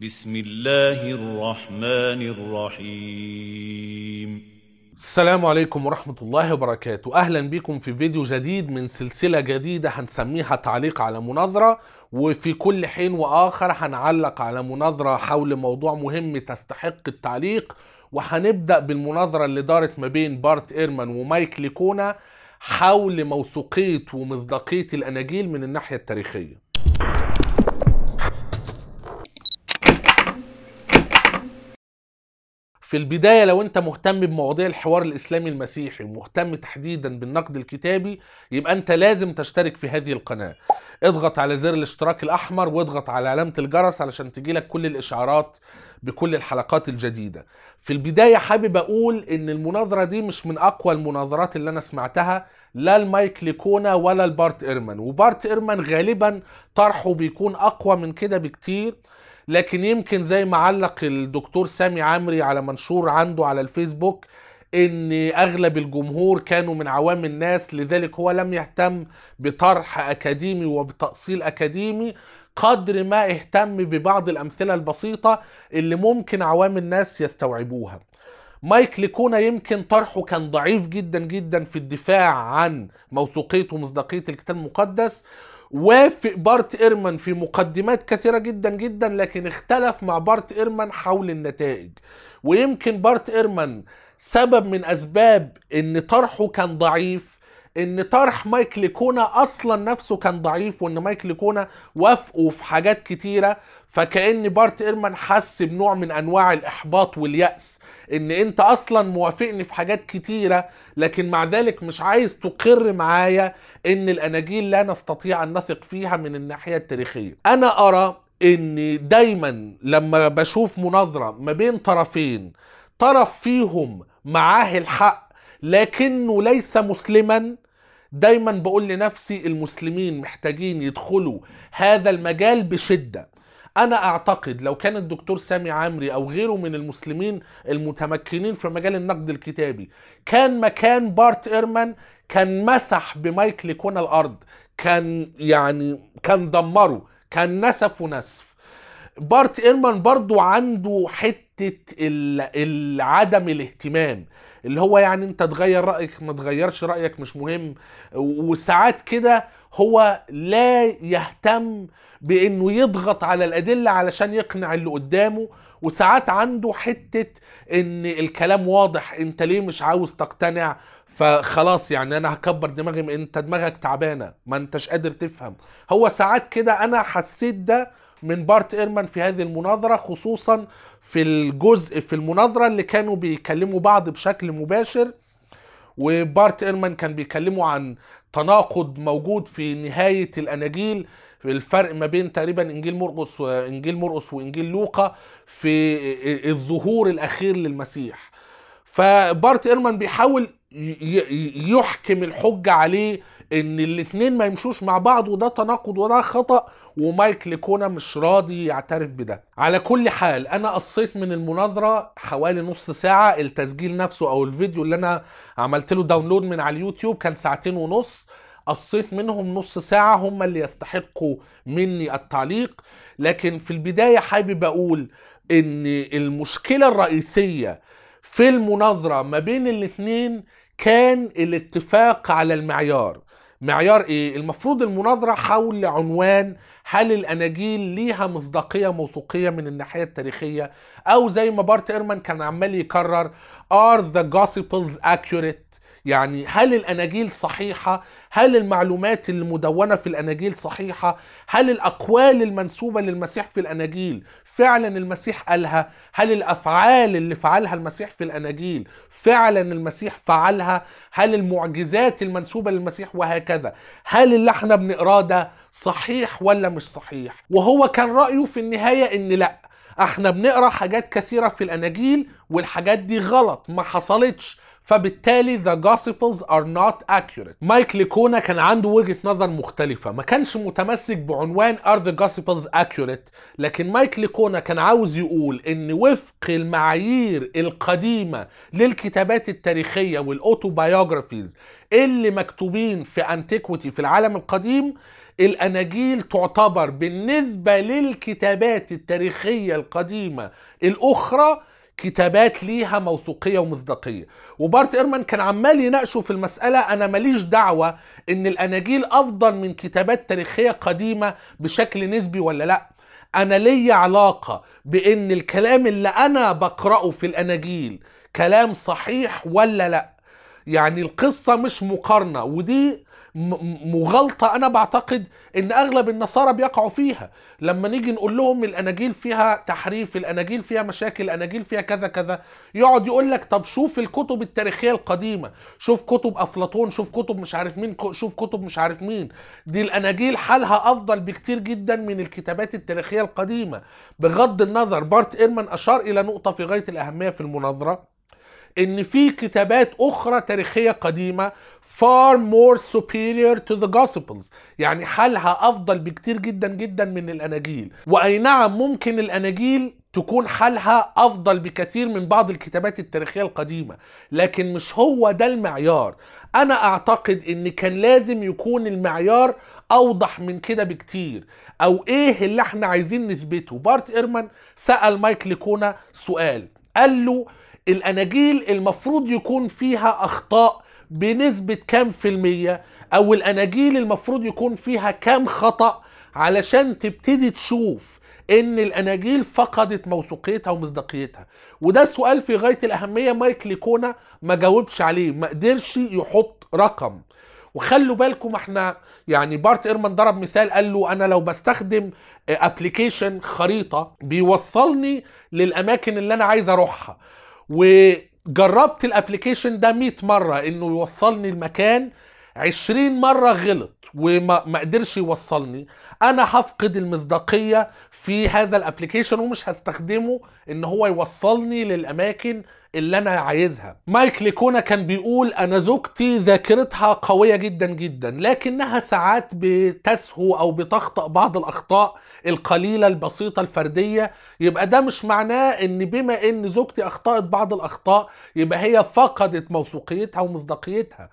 بسم الله الرحمن الرحيم السلام عليكم ورحمة الله وبركاته أهلا بكم في فيديو جديد من سلسلة جديدة هنسميها تعليق على مناظرة وفي كل حين وآخر هنعلق على مناظرة حول موضوع مهم تستحق التعليق وهنبدأ بالمناظرة اللي دارت ما بين بارت إيرمان ومايك ليكونا حول موثوقية ومصداقية الأناجيل من الناحية التاريخية في البداية لو أنت مهتم بمواضيع الحوار الإسلامي المسيحي ومهتم تحديدا بالنقد الكتابي يبقى أنت لازم تشترك في هذه القناة اضغط على زر الاشتراك الأحمر واضغط على علامة الجرس علشان تجيلك كل الإشعارات بكل الحلقات الجديدة في البداية حابب أقول إن المناظرة دي مش من أقوى المناظرات اللي أنا سمعتها لا المايك ليكونا ولا البارت إيرمان وبارت إيرمان غالبا طرحه بيكون أقوى من كده بكتير لكن يمكن زي ما علق الدكتور سامي عمري على منشور عنده على الفيسبوك ان اغلب الجمهور كانوا من عوام الناس لذلك هو لم يهتم بطرح اكاديمي وبتاصيل اكاديمي قدر ما اهتم ببعض الامثله البسيطه اللي ممكن عوام الناس يستوعبوها مايك ليكونا يمكن طرحه كان ضعيف جدا جدا في الدفاع عن موثوقيه ومصداقيه الكتاب المقدس وافق بارت إيرمان في مقدمات كثيرة جدا جدا لكن اختلف مع بارت إيرمان حول النتائج ويمكن بارت إيرمان سبب من أسباب إن طرحه كان ضعيف ان طرح مايك ليكونا اصلا نفسه كان ضعيف وان مايك ليكونا وافقه في حاجات كتيره فكان بارت ايرمان حس بنوع من انواع الاحباط والياس ان انت اصلا موافقني في حاجات كتيره لكن مع ذلك مش عايز تقر معايا ان الاناجيل لا نستطيع ان نثق فيها من الناحيه التاريخيه انا ارى ان دايما لما بشوف مناظره ما بين طرفين طرف فيهم معاه الحق لكنه ليس مسلما دايما بقول لنفسي المسلمين محتاجين يدخلوا هذا المجال بشده انا اعتقد لو كان الدكتور سامي عمري او غيره من المسلمين المتمكنين في مجال النقد الكتابي كان مكان بارت ايرمان كان مسح بمايك ليكون الارض كان يعني كان دمره كان نسف ونسف بارت ايرمان برضو عنده حته عدم الاهتمام اللي هو يعني انت تغير رايك ما تغيرش رايك مش مهم وساعات كده هو لا يهتم بانه يضغط على الادله علشان يقنع اللي قدامه وساعات عنده حته ان الكلام واضح انت ليه مش عاوز تقتنع فخلاص يعني انا هكبر دماغي انت دماغك تعبانه ما انتش قادر تفهم هو ساعات كده انا حسيت ده من بارت ايرمان في هذه المناظره خصوصا في الجزء في المناظره اللي كانوا بيكلموا بعض بشكل مباشر وبارت ايرمان كان بيكلموا عن تناقض موجود في نهايه الاناجيل الفرق ما بين تقريبا انجيل مرقس وانجيل مرقس وانجيل لوقا في الظهور الاخير للمسيح فبارت ايرمان بيحاول يحكم الحجه عليه ان الاثنين ما يمشوش مع بعض وده تناقض وده خطا ومايك ليكونا مش راضي يعترف بده على كل حال انا قصيت من المناظره حوالي نص ساعه التسجيل نفسه او الفيديو اللي انا عملت له داونلود من على اليوتيوب كان ساعتين ونص قصيت منهم نص ساعة هم اللي يستحقوا مني التعليق لكن في البداية حابب أقول إن المشكلة الرئيسية في المناظرة ما بين الاتنين كان الاتفاق على المعيار معيار ايه المفروض المناظره حول عنوان هل الاناجيل ليها مصداقيه موثوقيه من الناحيه التاريخيه او زي ما بارت ايرمان كان عمال يكرر are the gospels accurate يعني هل الاناجيل صحيحه هل المعلومات المدونه في الاناجيل صحيحه هل الاقوال المنسوبه للمسيح في الاناجيل فعلا المسيح قالها هل الافعال اللي فعلها المسيح في الاناجيل فعلا المسيح فعلها هل المعجزات المنسوبه للمسيح وهكذا هل اللي احنا بنقراه ده صحيح ولا مش صحيح وهو كان رايه في النهايه ان لا احنا بنقرا حاجات كثيره في الاناجيل والحاجات دي غلط ما حصلتش فبالتالي the gospels are not accurate مايك ليكونا كان عنده وجهة نظر مختلفة ما كانش متمسك بعنوان are the gospels accurate لكن مايك ليكونا كان عاوز يقول ان وفق المعايير القديمة للكتابات التاريخية والاوتوبايوغرافيز اللي مكتوبين في انتيكوتي في العالم القديم الاناجيل تعتبر بالنسبة للكتابات التاريخية القديمة الاخرى كتابات ليها موثوقيه ومصداقيه وبارت ايرمان كان عمال يناقشه في المساله انا ماليش دعوه ان الاناجيل افضل من كتابات تاريخيه قديمه بشكل نسبي ولا لا انا لي علاقه بان الكلام اللي انا بقراه في الاناجيل كلام صحيح ولا لا يعني القصه مش مقارنه ودي مغالطه انا بعتقد ان اغلب النصارى بيقعوا فيها لما نيجي نقول لهم الاناجيل فيها تحريف الاناجيل فيها مشاكل الاناجيل فيها كذا كذا يقعد يقول لك طب شوف الكتب التاريخيه القديمه شوف كتب افلاطون شوف كتب مش عارف مين شوف كتب مش عارف مين دي الاناجيل حالها افضل بكتير جدا من الكتابات التاريخيه القديمه بغض النظر بارت ايرمان اشار الى نقطه في غايه الاهميه في المناظره ان في كتابات اخرى تاريخيه قديمه far more superior to the gospels يعني حالها افضل بكتير جدا جدا من الاناجيل واي نعم ممكن الاناجيل تكون حالها افضل بكثير من بعض الكتابات التاريخيه القديمه لكن مش هو ده المعيار انا اعتقد ان كان لازم يكون المعيار اوضح من كده بكتير او ايه اللي احنا عايزين نثبته بارت ايرمان سال مايك ليكونا سؤال قال له الاناجيل المفروض يكون فيها اخطاء بنسبة كام في المية أو الأناجيل المفروض يكون فيها كام خطأ علشان تبتدي تشوف ان الاناجيل فقدت موثوقيتها ومصداقيتها وده سؤال في غايه الاهميه مايك ليكونا ما جاوبش عليه ما قدرش يحط رقم وخلوا بالكم احنا يعني بارت ايرمان ضرب مثال قال له انا لو بستخدم ابلكيشن خريطه بيوصلني للاماكن اللي انا عايز اروحها جربت الابلكيشن ده 100 مره انه يوصلني المكان 20 مرة غلط وما قدرش يوصلني انا هفقد المصداقية في هذا الابليكيشن ومش هستخدمه ان هو يوصلني للاماكن اللي انا عايزها مايك ليكونا كان بيقول انا زوجتي ذاكرتها قوية جدا جدا لكنها ساعات بتسهو او بتخطأ بعض الاخطاء القليلة البسيطة الفردية يبقى ده مش معناه ان بما ان زوجتي اخطأت بعض الاخطاء يبقى هي فقدت موثوقيتها ومصداقيتها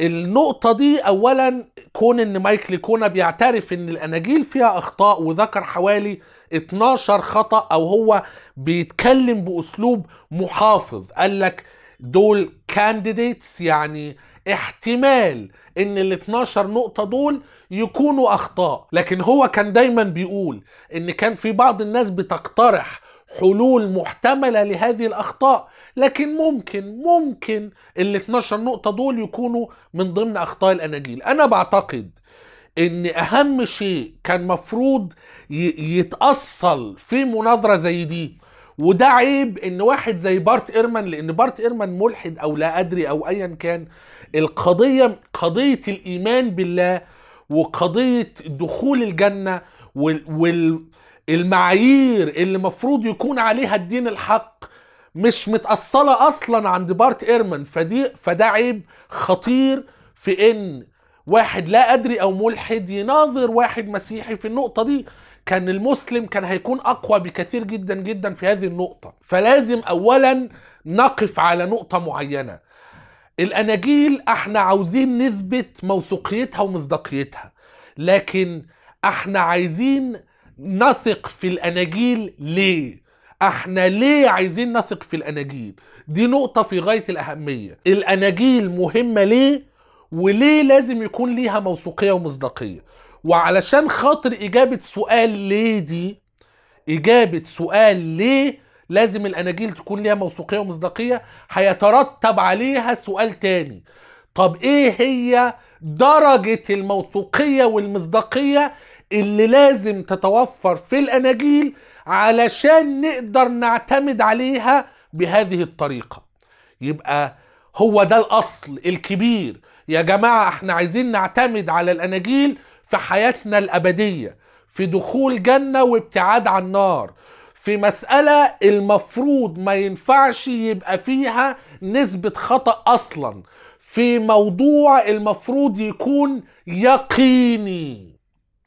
النقطة دي أولا كون إن مايكل كونا بيعترف إن الأناجيل فيها أخطاء وذكر حوالي 12 خطأ أو هو بيتكلم بأسلوب محافظ قال لك دول كانديديتس يعني احتمال ان ال 12 نقطة دول يكونوا اخطاء لكن هو كان دايما بيقول ان كان في بعض الناس بتقترح حلول محتملة لهذه الاخطاء لكن ممكن ممكن ال 12 نقطة دول يكونوا من ضمن أخطاء الأناجيل أنا بعتقد ان اهم شيء كان مفروض يتأصل في مناظرة زي دي وده عيب ان واحد زي بارت ايرمان لان بارت ايرمان ملحد او لا ادري او ايا كان القضية قضية الايمان بالله وقضية دخول الجنة والمعايير اللي مفروض يكون عليها الدين الحق مش متأصلة أصلا عند بارت إيرمان فدي فده عيب خطير في إن واحد لا أدري أو ملحد يناظر واحد مسيحي في النقطة دي كان المسلم كان هيكون أقوى بكثير جدا جدا في هذه النقطة فلازم أولا نقف على نقطة معينة الأناجيل احنا عاوزين نثبت موثوقيتها ومصداقيتها لكن احنا عايزين نثق في الأناجيل ليه احنا ليه عايزين نثق في الاناجيل دي نقطه في غايه الاهميه الاناجيل مهمه ليه وليه لازم يكون ليها موثوقيه ومصداقيه وعلشان خاطر اجابه سؤال ليه دي اجابه سؤال ليه لازم الاناجيل تكون ليها موثوقيه ومصداقيه هيترتب عليها سؤال تاني طب ايه هي درجه الموثوقيه والمصداقيه اللي لازم تتوفر في الاناجيل علشان نقدر نعتمد عليها بهذه الطريقة يبقى هو ده الأصل الكبير يا جماعة احنا عايزين نعتمد على الأناجيل في حياتنا الأبدية في دخول جنة وابتعاد عن النار في مسألة المفروض ما ينفعش يبقى فيها نسبة خطأ أصلا في موضوع المفروض يكون يقيني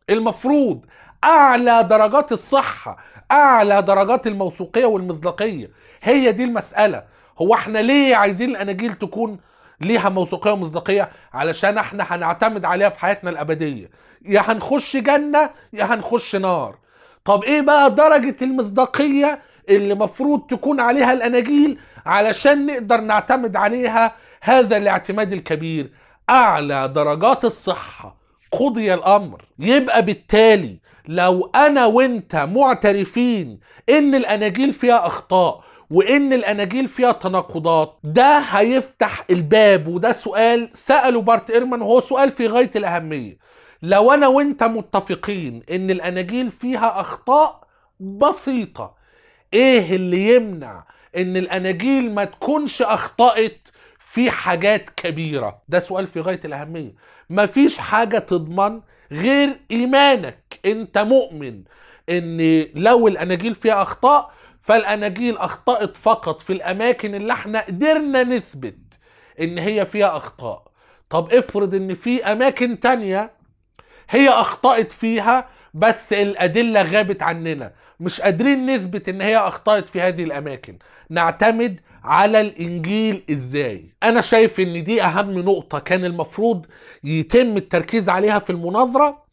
المفروض أعلى درجات الصحة اعلى درجات الموثوقيه والمصداقيه هي دي المساله هو احنا ليه عايزين الاناجيل تكون ليها موثوقيه ومصداقيه علشان احنا هنعتمد عليها في حياتنا الابديه يا هنخش جنه يا هنخش نار طب ايه بقى درجه المصداقيه اللي مفروض تكون عليها الاناجيل علشان نقدر نعتمد عليها هذا الاعتماد الكبير اعلى درجات الصحه قضي الامر يبقى بالتالي لو انا وانت معترفين ان الاناجيل فيها اخطاء وان الاناجيل فيها تناقضات ده هيفتح الباب وده سؤال ساله بارت ايرمان وهو سؤال في غايه الاهميه لو انا وانت متفقين ان الاناجيل فيها اخطاء بسيطه ايه اللي يمنع ان الاناجيل ما تكونش اخطات في حاجات كبيره ده سؤال في غايه الاهميه مفيش حاجه تضمن غير ايمانك انت مؤمن ان لو الاناجيل فيها اخطاء فالاناجيل اخطات فقط في الاماكن اللي احنا قدرنا نثبت ان هي فيها اخطاء طب افرض ان في اماكن تانية هي اخطأت فيها بس الادلة غابت عننا مش قادرين نثبت ان هي اخطأت في هذه الاماكن نعتمد على الانجيل ازاي انا شايف ان دي اهم نقطه كان المفروض يتم التركيز عليها في المناظره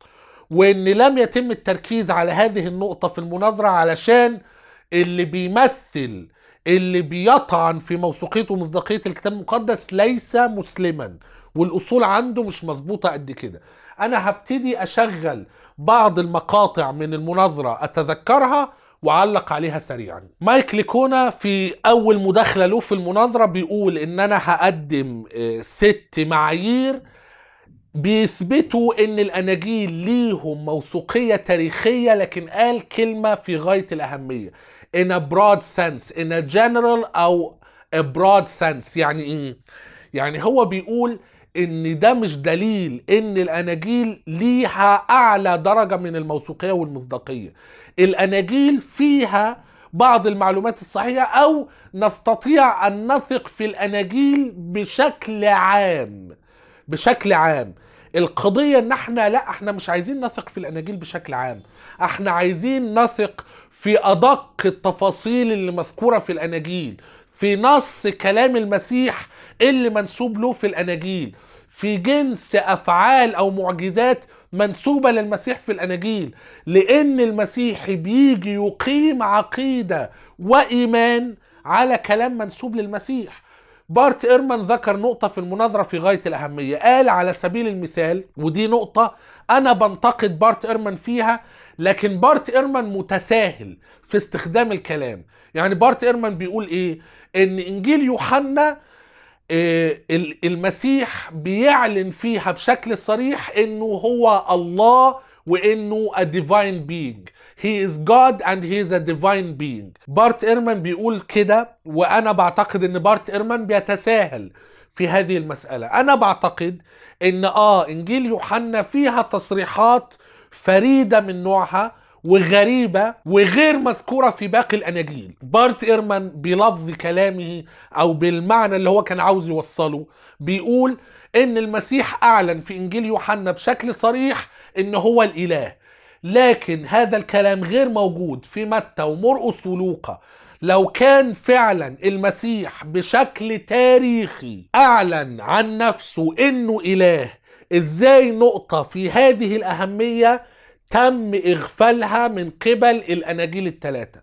وان لم يتم التركيز على هذه النقطه في المناظره علشان اللي بيمثل اللي بيطعن في موثوقيه ومصداقيه الكتاب المقدس ليس مسلما والاصول عنده مش مظبوطه قد كده انا هبتدي اشغل بعض المقاطع من المناظره اتذكرها وعلق عليها سريعا مايك ليكونا في اول مداخله له في المناظره بيقول ان انا هقدم آه، ست معايير بيثبتوا ان الاناجيل ليهم موثوقيه تاريخيه لكن قال كلمه في غايه الاهميه in a broad sense in a general او a broad sense يعني ايه يعني هو بيقول ان ده مش دليل ان الاناجيل ليها اعلى درجه من الموثوقيه والمصداقيه الاناجيل فيها بعض المعلومات الصحيحه او نستطيع ان نثق في الاناجيل بشكل عام بشكل عام القضيه ان احنا لا احنا مش عايزين نثق في الاناجيل بشكل عام احنا عايزين نثق في ادق التفاصيل اللي مذكوره في الاناجيل في نص كلام المسيح اللي منسوب له في الاناجيل في جنس افعال او معجزات منسوبة للمسيح في الأناجيل لأن المسيح بيجي يقيم عقيدة وإيمان على كلام منسوب للمسيح بارت إيرمان ذكر نقطة في المناظرة في غاية الأهمية قال على سبيل المثال ودي نقطة أنا بنتقد بارت إيرمان فيها لكن بارت إيرمان متساهل في استخدام الكلام يعني بارت إيرمان بيقول إيه إن إنجيل يوحنا آه، المسيح بيعلن فيها بشكل صريح انه هو الله وانه a divine being He is God and he is a divine being. بارت إيرمان بيقول كده وأنا بعتقد إن بارت إيرمان بيتساهل في هذه المسألة. أنا بعتقد إن آه إنجيل يوحنا فيها تصريحات فريدة من نوعها وغريبة وغير مذكورة في باقي الأناجيل بارت إيرمان بلفظ كلامه أو بالمعنى اللي هو كان عاوز يوصله بيقول إن المسيح أعلن في إنجيل يوحنا بشكل صريح إن هو الإله لكن هذا الكلام غير موجود في متى ومرقس ولوقا لو كان فعلا المسيح بشكل تاريخي أعلن عن نفسه إنه إله إزاي نقطة في هذه الأهمية تم إغفالها من قبل الأناجيل الثلاثة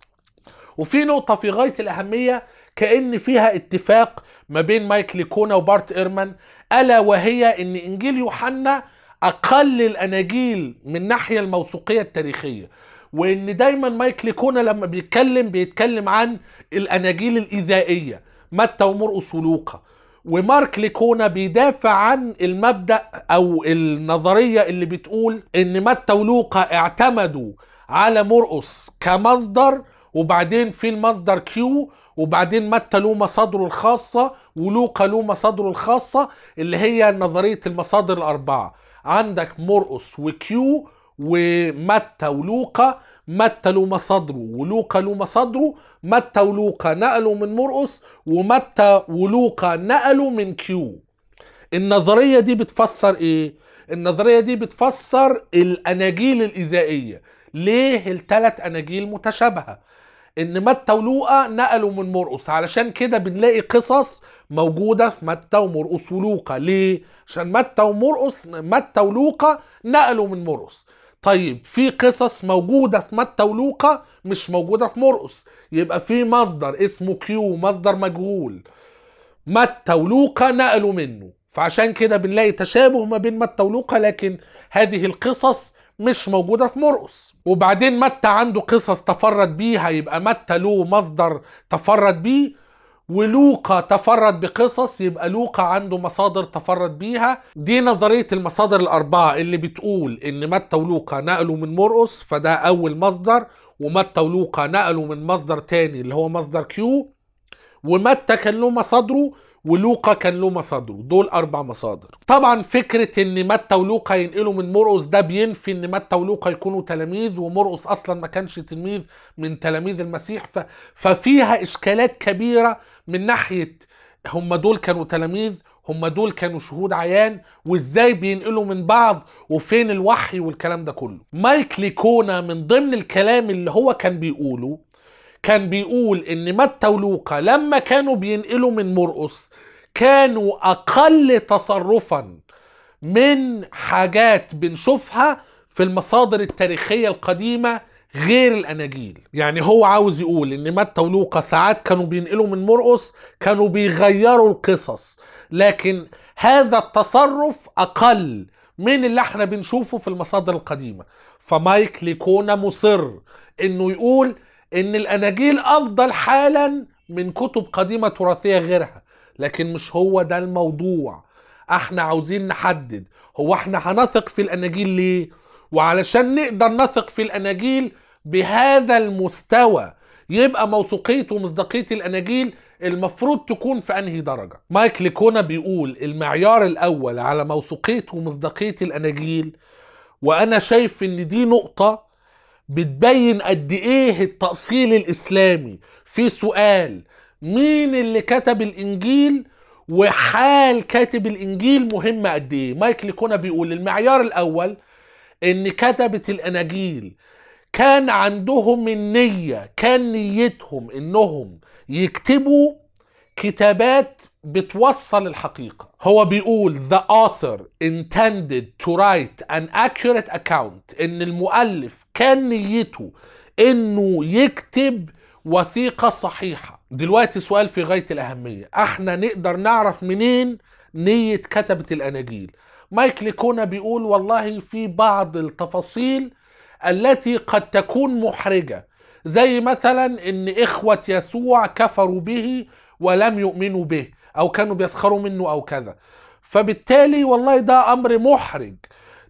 وفي نقطة في غاية الأهمية كأن فيها اتفاق ما بين مايك ليكونا وبارت إيرمان ألا وهي أن إنجيل يوحنا أقل الأناجيل من ناحية الموثوقية التاريخية وان دايما مايك ليكونا لما بيتكلم بيتكلم عن الاناجيل الايذائيه متى ومرقس ولوقا ومارك ليكونا بيدافع عن المبدا او النظريه اللي بتقول ان متى ولوقا اعتمدوا على مرقص كمصدر وبعدين في المصدر كيو وبعدين متى له مصادره الخاصه ولوقا له مصادره الخاصه اللي هي نظريه المصادر الاربعه عندك مرقص وكيو ومتى ولوقا متى له مصادره ولوقا له مصادره متى ولوقا نقلوا من مرقص ومتى ولوقا نقلوا من كيو النظرية دي بتفسر ايه؟ النظرية دي بتفسر الاناجيل الإزائية ليه التلات اناجيل متشابهة؟ ان متى ولوقا نقلوا من مرقص علشان كده بنلاقي قصص موجودة في متى ومرقص ولوقا ليه؟ عشان متى ومرقص متى ولوقا نقلوا من مرقص طيب في قصص موجودة في متى ولوقا مش موجودة في مرقس يبقى في مصدر اسمه كيو مصدر مجهول متى ولوقا نقلوا منه فعشان كده بنلاقي تشابه ما بين متى ولوقا لكن هذه القصص مش موجودة في مرقس وبعدين متى عنده قصص تفرد بيها يبقى متى له مصدر تفرد بيه ولوقا تفرد بقصص يبقى لوقا عنده مصادر تفرد بيها دي نظرية المصادر الأربعة اللي بتقول إن متى ولوقا نقلوا من مرقص فده أول مصدر ومتى ولوقا نقلوا من مصدر تاني اللي هو مصدر كيو ومتى كان له مصادره ولوقا كان له مصادره دول اربع مصادر طبعا فكره ان متى ولوقا ينقلوا من مرقص ده بينفي ان متى ولوقا يكونوا تلاميذ ومرقص اصلا ما كانش تلميذ من تلاميذ المسيح ف... ففيها اشكالات كبيره من ناحيه هم دول كانوا تلاميذ هم دول كانوا شهود عيان وازاي بينقلوا من بعض وفين الوحي والكلام ده كله مايك ليكونا من ضمن الكلام اللي هو كان بيقوله كان بيقول ان متى ولوقا لما كانوا بينقلوا من مرقس كانوا اقل تصرفا من حاجات بنشوفها في المصادر التاريخيه القديمه غير الاناجيل يعني هو عاوز يقول ان متى ولوقا ساعات كانوا بينقلوا من مرقس كانوا بيغيروا القصص لكن هذا التصرف اقل من اللي احنا بنشوفه في المصادر القديمه فمايك ليكونا مصر انه يقول ان الاناجيل افضل حالا من كتب قديمه تراثيه غيرها لكن مش هو ده الموضوع احنا عاوزين نحدد هو احنا هنثق في الاناجيل ليه وعلشان نقدر نثق في الاناجيل بهذا المستوى يبقى موثوقيه ومصداقيه الاناجيل المفروض تكون في انهي درجه مايك ليكونا بيقول المعيار الاول على موثوقيه ومصداقيه الاناجيل وانا شايف ان دي نقطه بتبين قد ايه التأصيل الاسلامي في سؤال مين اللي كتب الانجيل وحال كاتب الانجيل مهمه قد ايه مايكل كونا بيقول المعيار الاول ان كتبه الاناجيل كان عندهم النيه كان نيتهم انهم يكتبوا كتابات بتوصل الحقيقة هو بيقول the author intended to write an accurate account ان المؤلف كان نيته انه يكتب وثيقة صحيحة دلوقتي سؤال في غاية الأهمية احنا نقدر نعرف منين نية كتبة الأناجيل مايك ليكونا بيقول والله في بعض التفاصيل التي قد تكون محرجة زي مثلا ان إخوة يسوع كفروا به ولم يؤمنوا به او كانوا بيسخروا منه او كذا فبالتالي والله ده امر محرج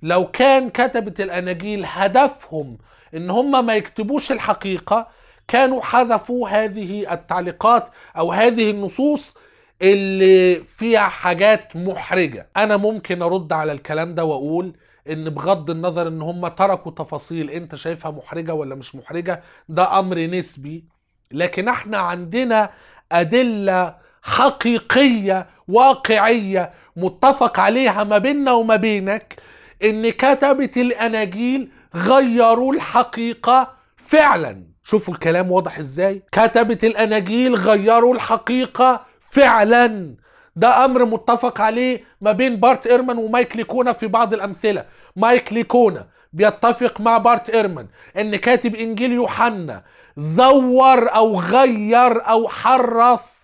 لو كان كتبه الاناجيل هدفهم ان هم ما يكتبوش الحقيقه كانوا حذفوا هذه التعليقات او هذه النصوص اللي فيها حاجات محرجه انا ممكن ارد على الكلام ده واقول ان بغض النظر ان هم تركوا تفاصيل انت شايفها محرجه ولا مش محرجه ده امر نسبي لكن احنا عندنا ادله حقيقية واقعية متفق عليها ما بيننا وما بينك ان كتبت الاناجيل غيروا الحقيقة فعلا شوفوا الكلام واضح ازاي كتبت الاناجيل غيروا الحقيقة فعلا ده امر متفق عليه ما بين بارت ايرمان ومايك ليكونا في بعض الامثله مايك ليكونا بيتفق مع بارت ايرمان ان كاتب انجيل يوحنا زور او غير او حرف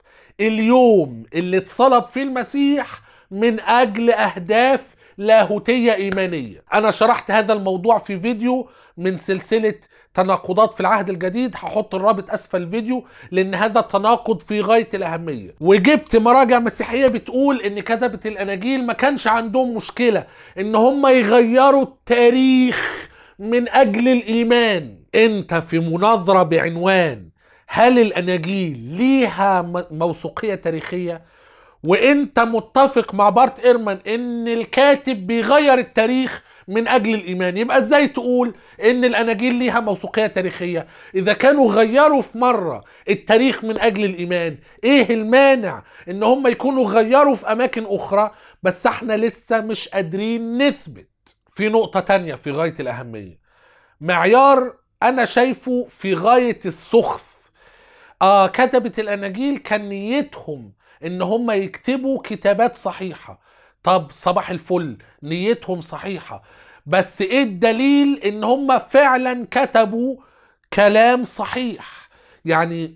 اليوم اللي اتصلب فيه المسيح من اجل اهداف لاهوتيه ايمانيه. انا شرحت هذا الموضوع في فيديو من سلسله تناقضات في العهد الجديد هحط الرابط اسفل الفيديو لان هذا التناقض في غايه الاهميه وجبت مراجع مسيحيه بتقول ان كتبه الاناجيل ما كانش عندهم مشكله ان هم يغيروا التاريخ من اجل الايمان انت في مناظره بعنوان هل الاناجيل ليها موثوقيه تاريخيه وانت متفق مع بارت ايرمان ان الكاتب بيغير التاريخ من اجل الايمان يبقى ازاي تقول ان الاناجيل ليها موثوقيه تاريخيه اذا كانوا غيروا في مره التاريخ من اجل الايمان ايه المانع ان هم يكونوا غيروا في اماكن اخرى بس احنا لسه مش قادرين نثبت في نقطه تانية في غايه الاهميه معيار انا شايفه في غايه السخف آه كتبت الأناجيل كان نيتهم إن هم يكتبوا كتابات صحيحة طب صباح الفل نيتهم صحيحة بس إيه الدليل إن هم فعلا كتبوا كلام صحيح يعني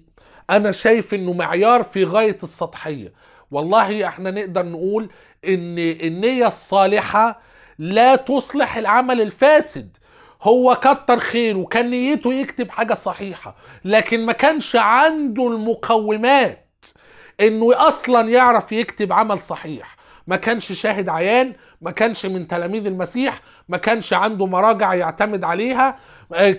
أنا شايف إنه معيار في غاية السطحية والله احنا نقدر نقول إن النية الصالحة لا تصلح العمل الفاسد هو كتر خيره وكان نيته يكتب حاجة صحيحة لكن ما كانش عنده المقومات انه اصلا يعرف يكتب عمل صحيح ما كانش شاهد عيان ما كانش من تلاميذ المسيح ما كانش عنده مراجع يعتمد عليها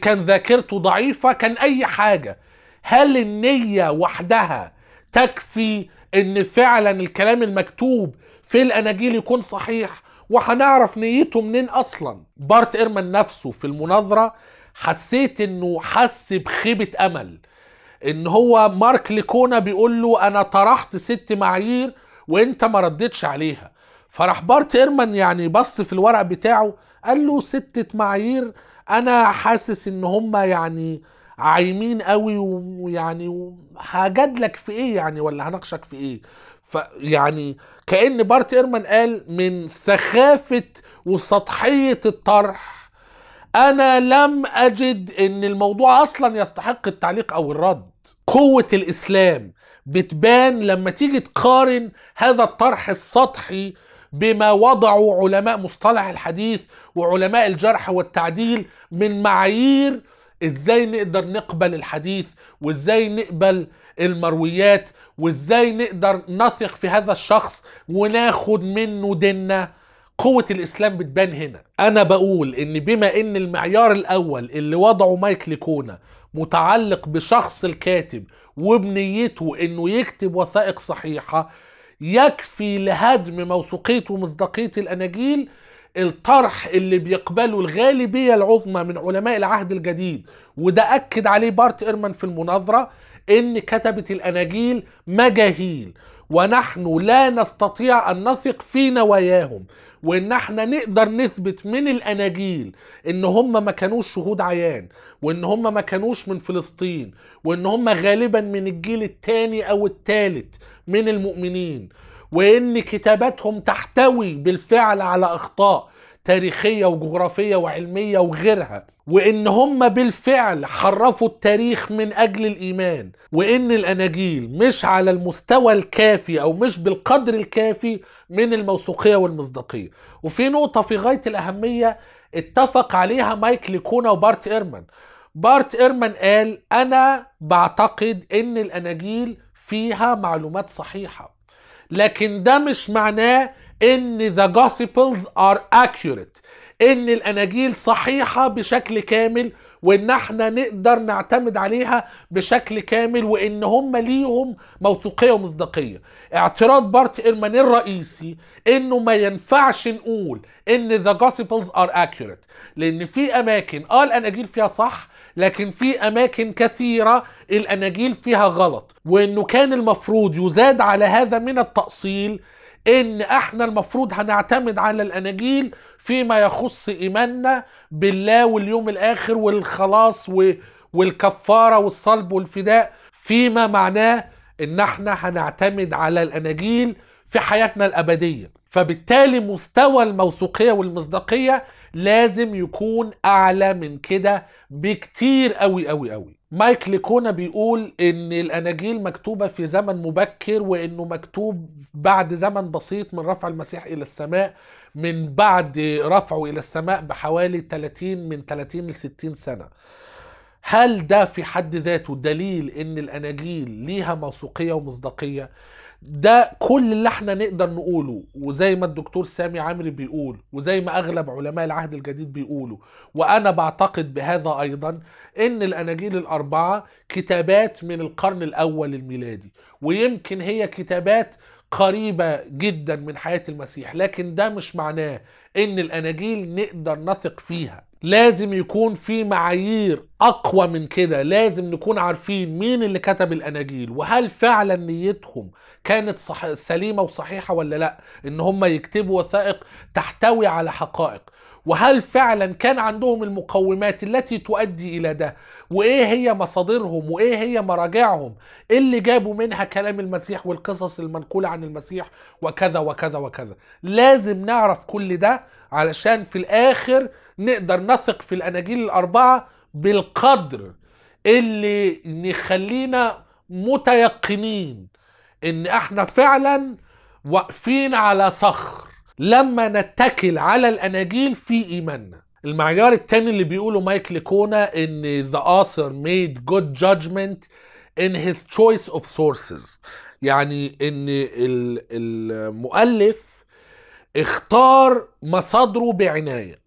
كان ذاكرته ضعيفة كان اي حاجة هل النية وحدها تكفي ان فعلا الكلام المكتوب في الاناجيل يكون صحيح وهنعرف نيته منين اصلا بارت ايرمان نفسه في المناظره حسيت انه حس بخيبه امل ان هو مارك ليكونا بيقول له انا طرحت ست معايير وانت ما ردتش عليها فراح بارت ايرمان يعني بص في الورق بتاعه قال له ستة معايير انا حاسس ان هما يعني عايمين قوي ويعني هجادلك في ايه يعني ولا هناقشك في ايه فيعني كأن بارت إيرمان قال من سخافة وسطحية الطرح أنا لم أجد إن الموضوع أصلا يستحق التعليق أو الرد قوة الإسلام بتبان لما تيجي تقارن هذا الطرح السطحي بما وضعه علماء مصطلح الحديث وعلماء الجرح والتعديل من معايير ازاي نقدر نقبل الحديث وازاي نقبل المرويات وازاي نقدر نثق في هذا الشخص وناخد منه ديننا قوة الإسلام بتبان هنا أنا بقول إن بما إن المعيار الأول اللي وضعه مايك ليكونا متعلق بشخص الكاتب وبنيته إنه يكتب وثائق صحيحة يكفي لهدم موثوقية ومصداقية الأناجيل الطرح اللي بيقبله الغالبية العظمى من علماء العهد الجديد وده أكد عليه بارت إيرمان في المناظرة إن كتبت الأناجيل مجاهيل ونحن لا نستطيع أن نثق في نواياهم وان احنا نقدر نثبت من الاناجيل ان هم ما كانوش شهود عيان وان هم ما كانوش من فلسطين وان هم غالبا من الجيل الثاني او الثالث من المؤمنين وان كتاباتهم تحتوي بالفعل على اخطاء تاريخيه وجغرافيه وعلميه وغيرها وان هم بالفعل حرفوا التاريخ من اجل الايمان وان الاناجيل مش على المستوى الكافي او مش بالقدر الكافي من الموثوقيه والمصداقيه وفي نقطه في غايه الاهميه اتفق عليها مايك ليكونا وبارت ايرمان بارت ايرمان قال انا بعتقد ان الاناجيل فيها معلومات صحيحه لكن ده مش معناه ان the gospels are accurate ان الاناجيل صحيحه بشكل كامل وان احنا نقدر نعتمد عليها بشكل كامل وان هم ليهم موثوقيه ومصداقيه اعتراض بارت ايرمان الرئيسي انه ما ينفعش نقول ان ذا gospels ار اكيوريت لان في اماكن اه الاناجيل فيها صح لكن في اماكن كثيره الاناجيل فيها غلط وانه كان المفروض يزاد على هذا من التاصيل ان احنا المفروض هنعتمد على الاناجيل فيما يخص ايماننا بالله واليوم الاخر والخلاص والكفاره والصلب والفداء فيما معناه ان احنا هنعتمد على الاناجيل في حياتنا الابديه فبالتالي مستوى الموثوقيه والمصداقيه لازم يكون اعلى من كده بكتير قوي قوي قوي مايك ليكونا بيقول ان الاناجيل مكتوبه في زمن مبكر وانه مكتوب بعد زمن بسيط من رفع المسيح الى السماء من بعد رفعه الى السماء بحوالي 30 من 30 ل 60 سنه هل ده في حد ذاته دليل ان الاناجيل ليها موثوقيه ومصداقيه ده كل اللي احنا نقدر نقوله وزي ما الدكتور سامي عامري بيقول وزي ما اغلب علماء العهد الجديد بيقولوا وانا بعتقد بهذا ايضا ان الاناجيل الاربعه كتابات من القرن الاول الميلادي ويمكن هي كتابات قريبة جدا من حياة المسيح لكن ده مش معناه ان الاناجيل نقدر نثق فيها لازم يكون في معايير اقوى من كده لازم نكون عارفين مين اللي كتب الاناجيل وهل فعلا نيتهم كانت صح... سليمه وصحيحه ولا لا ان هم يكتبوا وثائق تحتوي على حقائق وهل فعلا كان عندهم المقومات التي تؤدي الى ده وايه هي مصادرهم وايه هي مراجعهم اللي جابوا منها كلام المسيح والقصص المنقوله عن المسيح وكذا وكذا وكذا لازم نعرف كل ده علشان في الاخر نقدر نثق في الاناجيل الاربعه بالقدر اللي نخلينا متيقنين ان احنا فعلا واقفين على صخر لما نتكل على الاناجيل في ايماننا المعيار التاني اللي بيقوله مايك ليكونا ان the author made good judgment in his choice of sources يعني ان المؤلف اختار مصادره بعناية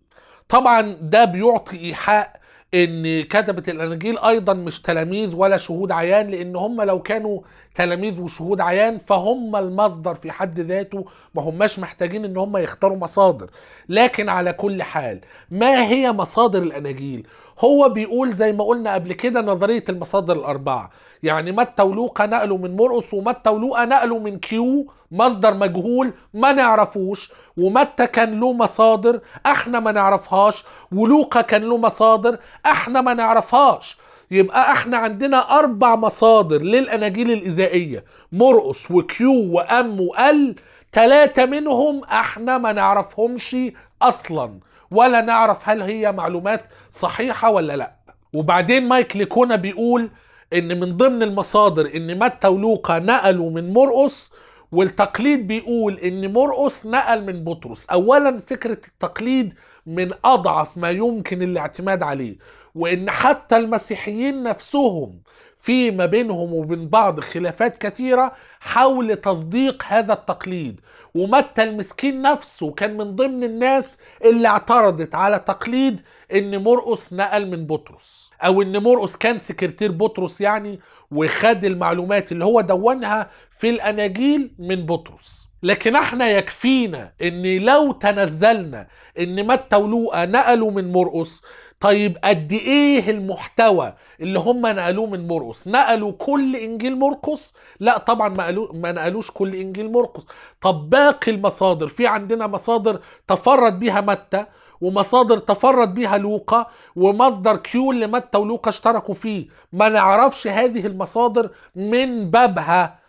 طبعا ده بيعطي ايحاء ان كتبه الاناجيل ايضا مش تلاميذ ولا شهود عيان لان هم لو كانوا تلاميذ وشهود عيان فهم المصدر في حد ذاته ما هماش محتاجين ان هم يختاروا مصادر لكن على كل حال ما هي مصادر الاناجيل هو بيقول زي ما قلنا قبل كده نظريه المصادر الاربعه يعني متى ولوقا نقلوا من مرقس ومتى ولوقا نقلوا من كيو مصدر مجهول ما نعرفوش ومتى كان له مصادر احنا ما نعرفهاش ولوقا كان له مصادر احنا ما نعرفهاش يبقى احنا عندنا اربع مصادر للاناجيل الاذائيه مرقص وكيو وام وال ثلاثه منهم احنا ما نعرفهمش اصلا ولا نعرف هل هي معلومات صحيحه ولا لا وبعدين مايك ليكونا بيقول ان من ضمن المصادر ان متى ولوقا نقلوا من مرقص والتقليد بيقول ان مرقص نقل من بطرس اولا فكره التقليد من اضعف ما يمكن الاعتماد عليه وان حتى المسيحيين نفسهم في ما بينهم وبين بعض خلافات كثيره حول تصديق هذا التقليد ومتى المسكين نفسه كان من ضمن الناس اللي اعترضت على تقليد ان مرقس نقل من بطرس او ان مرقس كان سكرتير بطرس يعني وخد المعلومات اللي هو دونها في الاناجيل من بطرس لكن احنا يكفينا ان لو تنزلنا ان متى ولوقا نقلوا من مرقس طيب قد ايه المحتوى اللي هم نقلوه من مرقس نقلوا كل انجيل مرقس لا طبعا ما قالو ما نقلوش كل انجيل مرقس طب باقي المصادر في عندنا مصادر تفرد بيها متى ومصادر تفرد بيها لوقا ومصدر كيو اللي متى ولوقا اشتركوا فيه ما نعرفش هذه المصادر من بابها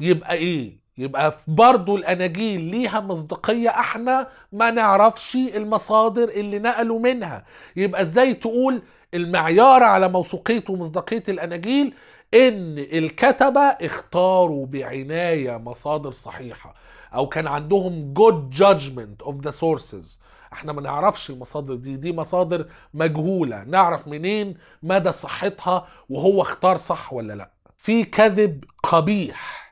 يبقى ايه يبقى برضه الاناجيل ليها مصداقيه احنا ما نعرفش المصادر اللي نقلوا منها يبقى ازاي تقول المعيار على موثوقيه ومصداقيه الاناجيل ان الكتبه اختاروا بعنايه مصادر صحيحه او كان عندهم good judgment of the sources احنا ما نعرفش المصادر دي دي مصادر مجهوله نعرف منين مدى صحتها وهو اختار صح ولا لا في كذب قبيح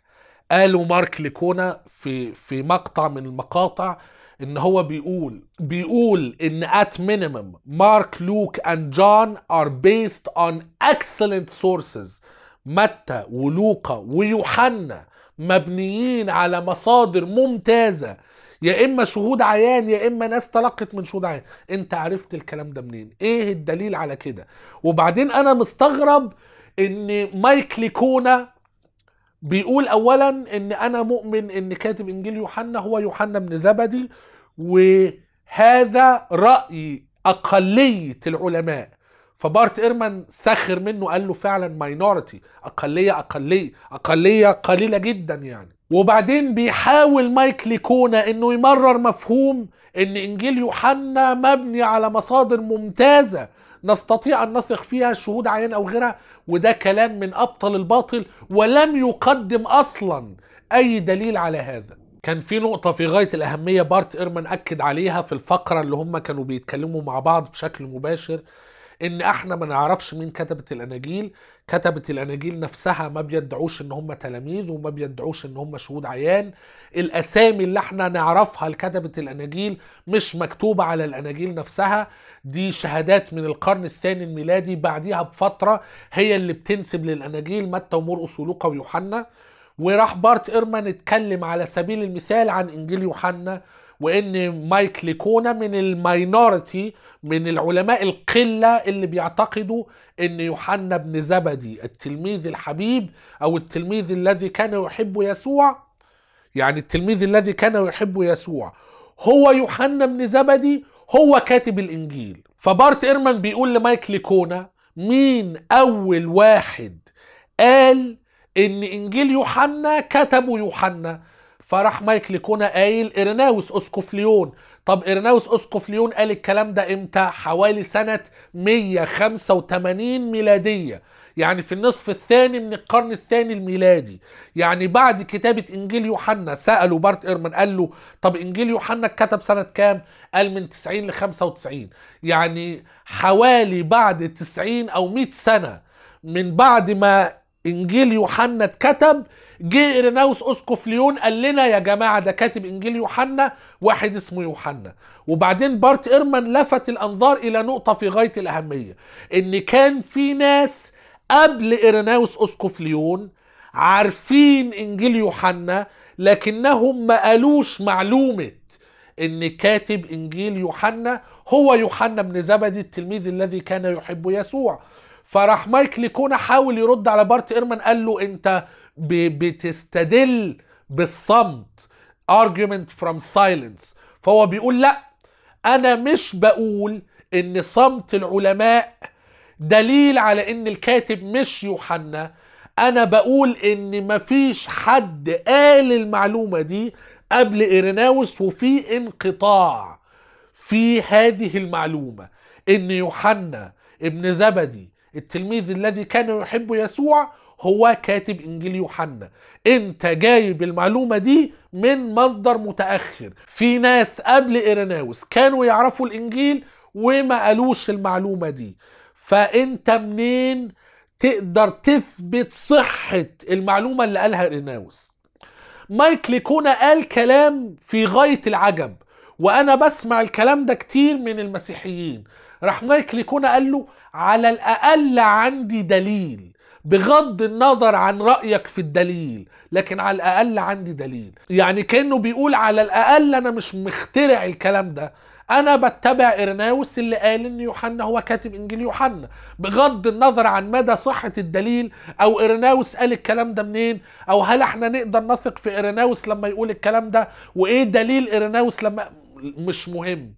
قالوا مارك ليكونا في في مقطع من المقاطع ان هو بيقول بيقول ان at minimum مارك لوك اند جون ار بيست اون اكسلنت سورسز متى ولوقا ويوحنا مبنيين على مصادر ممتازة يا إما شهود عيان يا إما ناس تلقت من شهود عيان أنت عرفت الكلام ده منين إيه الدليل على كده وبعدين أنا مستغرب إن مايك ليكونا بيقول اولا ان انا مؤمن ان كاتب انجيل يوحنا هو يوحنا بن زبدي وهذا راي اقليه العلماء فبارت ايرمان سخر منه قال له فعلا ماينورتي اقليه اقليه اقليه قليله جدا يعني وبعدين بيحاول مايك ليكونا انه يمرر مفهوم ان انجيل يوحنا مبني على مصادر ممتازه نستطيع أن نثق فيها شهود عيان أو غيرها وده كلام من أبطل الباطل ولم يقدم أصلا أي دليل على هذا كان في نقطة في غاية الأهمية بارت إيرمان أكد عليها في الفقرة اللي هم كانوا بيتكلموا مع بعض بشكل مباشر ان احنا ما نعرفش مين كتبت الاناجيل كتبت الاناجيل نفسها ما بيدعوش ان هم تلاميذ وما بيدعوش ان هم شهود عيان الاسامي اللي احنا نعرفها اللي كتبت الاناجيل مش مكتوبه على الاناجيل نفسها دي شهادات من القرن الثاني الميلادي بعديها بفتره هي اللي بتنسب للاناجيل متى ومرقس ولوقا ويوحنا وراح بارت ايرمان اتكلم على سبيل المثال عن انجيل يوحنا وان مايك ليكونا من الماينورتي من العلماء القله اللي بيعتقدوا ان يوحنا بن زبدي التلميذ الحبيب او التلميذ الذي كان يحب يسوع يعني التلميذ الذي كان يحب يسوع هو يوحنا بن زبدي هو كاتب الانجيل فبارت ايرمان بيقول لمايك ليكونا مين اول واحد قال ان انجيل يوحنا كتبه يوحنا فراح مايك ليكونا قايل إرناوس أسقف ليون طب إرناوس أسقف ليون قال الكلام ده إمتى؟ حوالي سنة 185 ميلادية يعني في النصف الثاني من القرن الثاني الميلادي يعني بعد كتابة إنجيل يوحنا سأله بارت إيرمان قال له طب إنجيل يوحنا اتكتب سنة كام؟ قال من 90 ل 95 يعني حوالي بعد 90 أو 100 سنة من بعد ما إنجيل يوحنا اتكتب جه إيريناوس أسقف ليون قال لنا يا جماعة ده كاتب إنجيل يوحنا واحد اسمه يوحنا وبعدين بارت إيرمان لفت الأنظار إلى نقطة في غاية الأهمية إن كان في ناس قبل إيريناوس أسقف ليون عارفين إنجيل يوحنا لكنهم ما قالوش معلومة إن كاتب إنجيل يوحنا هو يوحنا بن زبدي التلميذ الذي كان يحب يسوع فراح مايكل كونا حاول يرد على بارت ايرمان قال له انت بتستدل بالصمت argument from silence فهو بيقول لا انا مش بقول ان صمت العلماء دليل على ان الكاتب مش يوحنا انا بقول ان مفيش حد قال المعلومه دي قبل ايريناوس وفي انقطاع في هذه المعلومه ان يوحنا ابن زبدي التلميذ الذي كان يحب يسوع هو كاتب انجيل يوحنا انت جايب المعلومه دي من مصدر متاخر في ناس قبل ايريناوس كانوا يعرفوا الانجيل وما قالوش المعلومه دي فانت منين تقدر تثبت صحه المعلومه اللي قالها ايريناوس مايك ليكونا قال كلام في غايه العجب وانا بسمع الكلام ده كتير من المسيحيين راح مايك ليكونا قال له على الاقل عندي دليل بغض النظر عن رأيك في الدليل لكن على الأقل عندي دليل يعني كأنه بيقول على الأقل أنا مش مخترع الكلام ده أنا بتبع إرناوس اللي قال إن يوحنا هو كاتب إنجيل يوحنا بغض النظر عن مدى صحة الدليل أو إرناوس قال الكلام ده منين أو هل إحنا نقدر نثق في إرناوس لما يقول الكلام ده وإيه دليل إرناوس لما مش مهم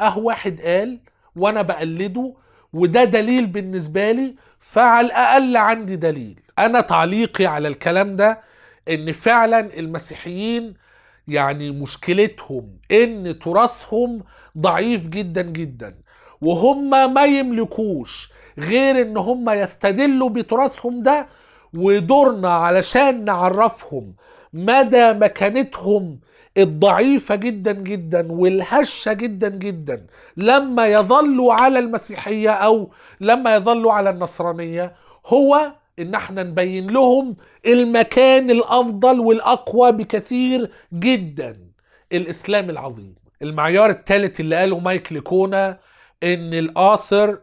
أه واحد قال وأنا بقلده وده دليل بالنسبة لي فعلى الاقل عندي دليل انا تعليقي على الكلام ده ان فعلا المسيحيين يعني مشكلتهم ان تراثهم ضعيف جدا جدا وهم ما يملكوش غير ان هم يستدلوا بتراثهم ده ودورنا علشان نعرفهم مدى مكانتهم الضعيفة جدا جدا والهشة جدا جدا لما يظلوا على المسيحية أو لما يظلوا على النصرانية هو إن احنا نبين لهم المكان الأفضل والأقوى بكثير جدا الإسلام العظيم المعيار الثالث اللي قاله مايك ليكونا إن الآثر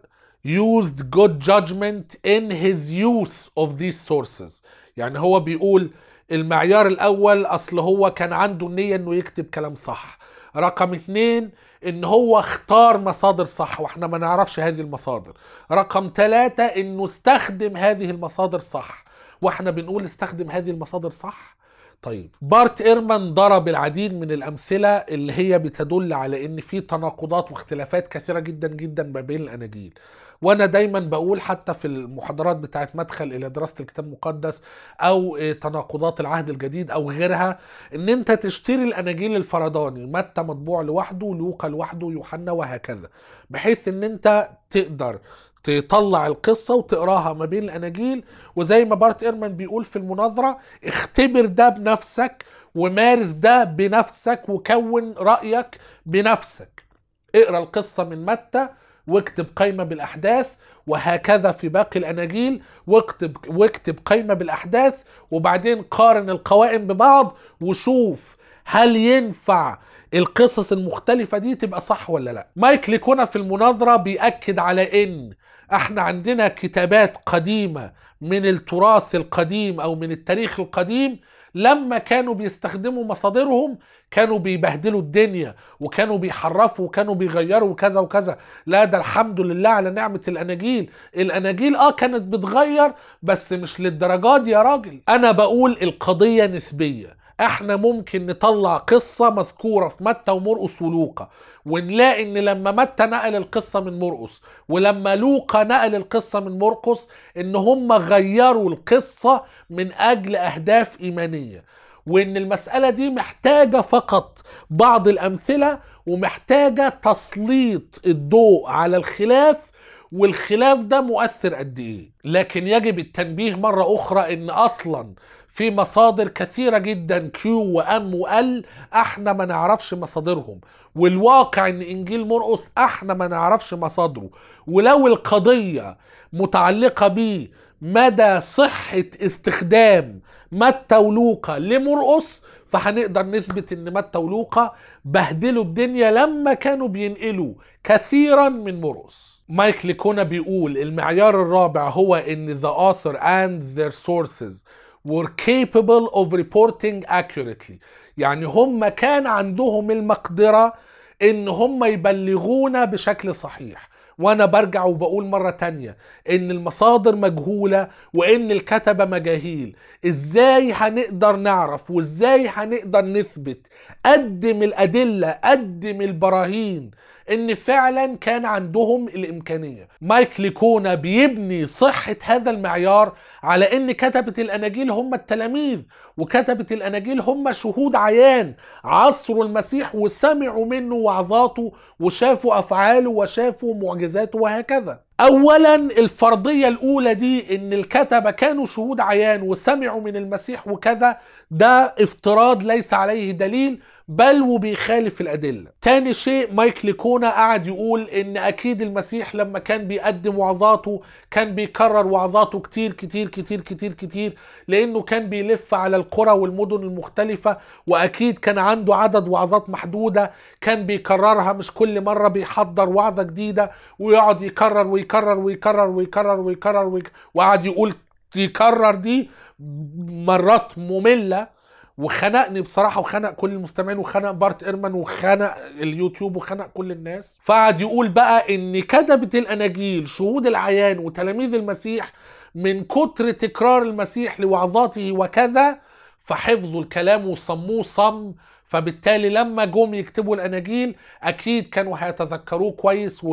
used good judgment in his use of these sources يعني هو بيقول المعيار الاول اصل هو كان عنده النيه انه يكتب كلام صح رقم اتنين ان هو اختار مصادر صح واحنا ما نعرفش هذه المصادر رقم ثلاثة انه استخدم هذه المصادر صح واحنا بنقول استخدم هذه المصادر صح طيب بارت ايرمان ضرب العديد من الامثله اللي هي بتدل على ان في تناقضات واختلافات كثيره جدا جدا ما بين الاناجيل وانا دايما بقول حتى في المحاضرات بتاعه مدخل الى دراسه الكتاب المقدس او تناقضات العهد الجديد او غيرها ان انت تشتري الاناجيل الفرداني متى مطبوع لوحده لوقا لوحده يوحنا وهكذا بحيث ان انت تقدر تطلع القصة وتقراها ما بين الأناجيل وزي ما بارت إيرمان بيقول في المناظرة اختبر ده بنفسك ومارس ده بنفسك وكون رأيك بنفسك اقرا القصة من متى واكتب قائمة بالأحداث وهكذا في باقي الأناجيل واكتب, واكتب قائمة بالأحداث وبعدين قارن القوائم ببعض وشوف هل ينفع القصص المختلفة دي تبقى صح ولا لا مايك ليكونا في المناظرة بيأكد على ان احنا عندنا كتابات قديمه من التراث القديم او من التاريخ القديم لما كانوا بيستخدموا مصادرهم كانوا بيبهدلوا الدنيا وكانوا بيحرفوا وكانوا بيغيروا وكذا وكذا لا ده الحمد لله على نعمة الأناجيل الأناجيل آه كانت بتغير بس مش للدرجات يا راجل أنا بقول القضية نسبية احنا ممكن نطلع قصة مذكورة في متى ومرقس ولوقا ونلاقي ان لما متى نقل القصة من مرقس ولما لوقا نقل القصة من مرقس ان هم غيروا القصة من اجل اهداف ايمانية وان المسألة دي محتاجة فقط بعض الامثلة ومحتاجة تسليط الضوء على الخلاف والخلاف ده مؤثر قد ايه لكن يجب التنبيه مرة اخرى ان اصلا في مصادر كثيرة جدا كيو وام وال احنا ما نعرفش مصادرهم والواقع ان انجيل مرقس احنا ما نعرفش مصادره ولو القضية متعلقة به مدى صحة استخدام متى ولوقا لمرقس فهنقدر نثبت ان متى ولوقا بهدلوا الدنيا لما كانوا بينقلوا كثيرا من مرقس مايك ليكونا بيقول المعيار الرابع هو ان the author and their sources were capable of reporting accurately يعني هم كان عندهم المقدرة ان هم يبلغونا بشكل صحيح وانا برجع وبقول مرة تانية ان المصادر مجهولة وان الكتبة مجاهيل ازاي هنقدر نعرف وازاي هنقدر نثبت قدم الادلة قدم البراهين ان فعلا كان عندهم الامكانيه مايك ليكونا بيبني صحه هذا المعيار على ان كتبه الاناجيل هم التلاميذ وكتبه الاناجيل هم شهود عيان عصروا المسيح وسمعوا منه وعظاته وشافوا افعاله وشافوا معجزاته وهكذا اولا الفرضيه الاولى دي ان الكتبه كانوا شهود عيان وسمعوا من المسيح وكذا ده افتراض ليس عليه دليل بل وبيخالف الأدلة تاني شيء مايك ليكونا قعد يقول إن أكيد المسيح لما كان بيقدم وعظاته كان بيكرر وعظاته كتير كتير كتير كتير كتير لأنه كان بيلف على القرى والمدن المختلفة وأكيد كان عنده عدد وعظات محدودة كان بيكررها مش كل مرة بيحضر وعظة جديدة ويقعد يكرر ويكرر ويكرر ويكرر ويكرر ويكرر وقعد يقول يكرر دي مرات مملة وخنقني بصراحه وخنق كل المستمعين وخنق بارت ايرمان وخنق اليوتيوب وخنق كل الناس فقعد يقول بقى ان كذبه الاناجيل شهود العيان وتلاميذ المسيح من كتر تكرار المسيح لوعظاته وكذا فحفظوا الكلام وصموه صم فبالتالي لما جم يكتبوا الاناجيل اكيد كانوا هيتذكروه كويس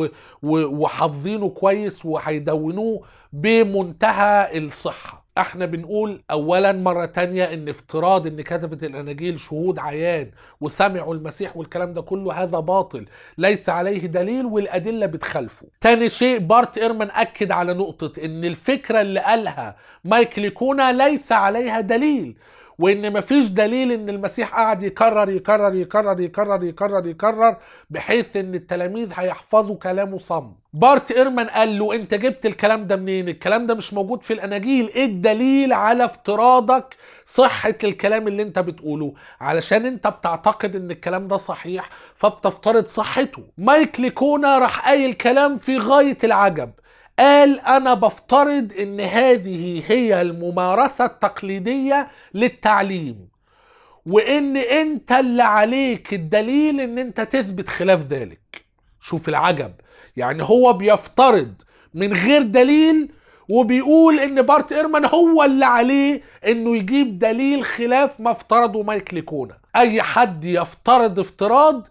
وحافظينه كويس وهيدونوه بمنتهى الصحه احنا بنقول اولا مرة تانية ان افتراض ان كتبت الاناجيل شهود عيان وسمعوا المسيح والكلام ده كله هذا باطل ليس عليه دليل والادلة بتخالفه تاني شيء بارت ايرمان اكد على نقطة ان الفكرة اللي قالها مايكل كونا ليس عليها دليل وان مفيش دليل ان المسيح قعد يكرر يكرر يكرر يكرر يكرر يكرر بحيث ان التلاميذ هيحفظوا كلامه صم بارت ايرمان قال له انت جبت الكلام ده منين الكلام ده مش موجود في الاناجيل ايه الدليل على افتراضك صحة الكلام اللي انت بتقوله علشان انت بتعتقد ان الكلام ده صحيح فبتفترض صحته مايك ليكونا راح قايل كلام في غاية العجب قال انا بفترض ان هذه هي الممارسه التقليديه للتعليم وان انت اللي عليك الدليل ان انت تثبت خلاف ذلك شوف العجب يعني هو بيفترض من غير دليل وبيقول ان بارت ايرمان هو اللي عليه انه يجيب دليل خلاف ما افترضه مايكل كونا اي حد يفترض افتراض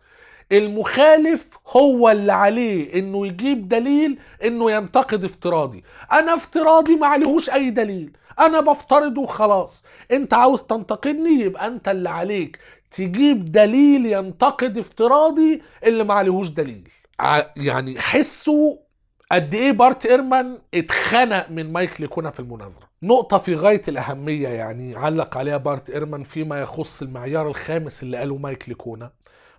المخالف هو اللي عليه انه يجيب دليل انه ينتقد افتراضي انا افتراضي ما عليهوش اي دليل انا بفترض وخلاص انت عاوز تنتقدني يبقى انت اللي عليك تجيب دليل ينتقد افتراضي اللي ما عليهوش دليل يعني حسوا قد ايه بارت ايرمان اتخنق من مايك ليكونا في المناظره نقطة في غاية الأهمية يعني علق عليها بارت إيرمان فيما يخص المعيار الخامس اللي قاله مايك ليكونا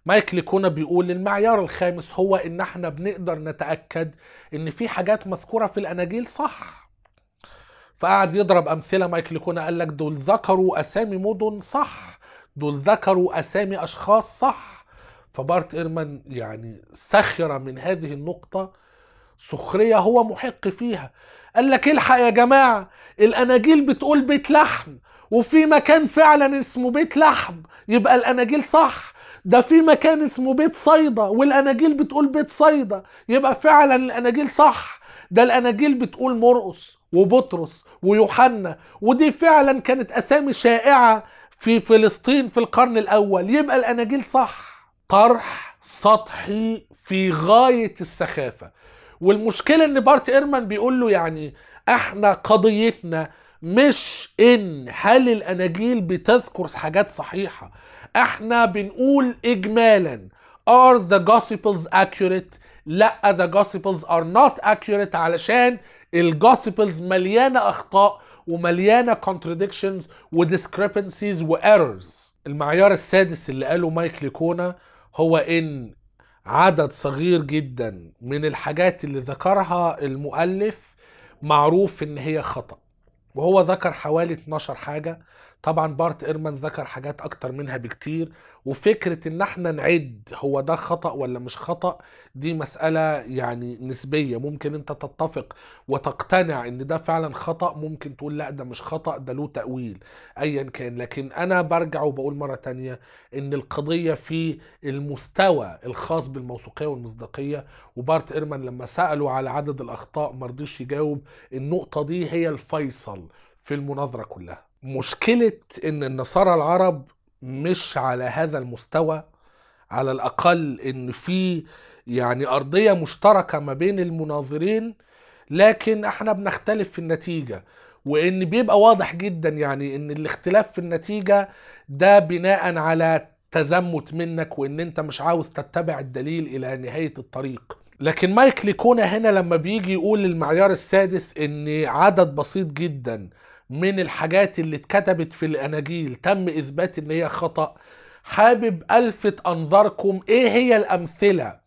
مايكل كونا بيقول المعيار الخامس هو ان احنا بنقدر نتاكد ان في حاجات مذكوره في الاناجيل صح فقعد يضرب امثله مايكل كونا قال لك دول ذكروا اسامي مدن صح دول ذكروا اسامي اشخاص صح فبارت ايرمان يعني سخر من هذه النقطه سخريه هو محق فيها قال لك الحق يا جماعه الاناجيل بتقول بيت لحم وفي مكان فعلا اسمه بيت لحم يبقى الاناجيل صح ده في مكان اسمه بيت صيدا والاناجيل بتقول بيت صيدا يبقى فعلا الاناجيل صح ده الاناجيل بتقول مرقس وبطرس ويوحنا ودي فعلا كانت اسامي شائعه في فلسطين في القرن الاول يبقى الاناجيل صح طرح سطحي في غايه السخافه والمشكله ان بارت ايرمان بيقول له يعني احنا قضيتنا مش ان هل الاناجيل بتذكر حاجات صحيحه احنا بنقول اجمالا are the gospels accurate لا the gospels are not accurate علشان الجوسبلز مليانه اخطاء ومليانه contradictions وديسكريبنسيز وايرورز المعيار السادس اللي قاله مايك ليكونا هو ان عدد صغير جدا من الحاجات اللي ذكرها المؤلف معروف ان هي خطأ وهو ذكر حوالي 12 حاجه طبعا بارت ايرمان ذكر حاجات اكتر منها بكتير وفكره ان احنا نعد هو ده خطا ولا مش خطا دي مساله يعني نسبيه ممكن انت تتفق وتقتنع ان ده فعلا خطا ممكن تقول لا ده مش خطا ده له تاويل ايا كان لكن انا برجع وبقول مره تانية ان القضيه في المستوى الخاص بالموثوقيه والمصداقيه وبارت ايرمان لما سالوا على عدد الاخطاء مرضيش يجاوب النقطه دي هي الفيصل في المناظره كلها مشكله ان النصارى العرب مش على هذا المستوى على الاقل ان في يعني ارضيه مشتركه ما بين المناظرين لكن احنا بنختلف في النتيجه وان بيبقى واضح جدا يعني ان الاختلاف في النتيجه ده بناء على تزمت منك وان انت مش عاوز تتبع الدليل الى نهايه الطريق لكن مايك ليكونا هنا لما بيجي يقول المعيار السادس ان عدد بسيط جدا من الحاجات اللي اتكتبت في الاناجيل تم اثبات ان هي خطا حابب الفت انظاركم ايه هي الامثله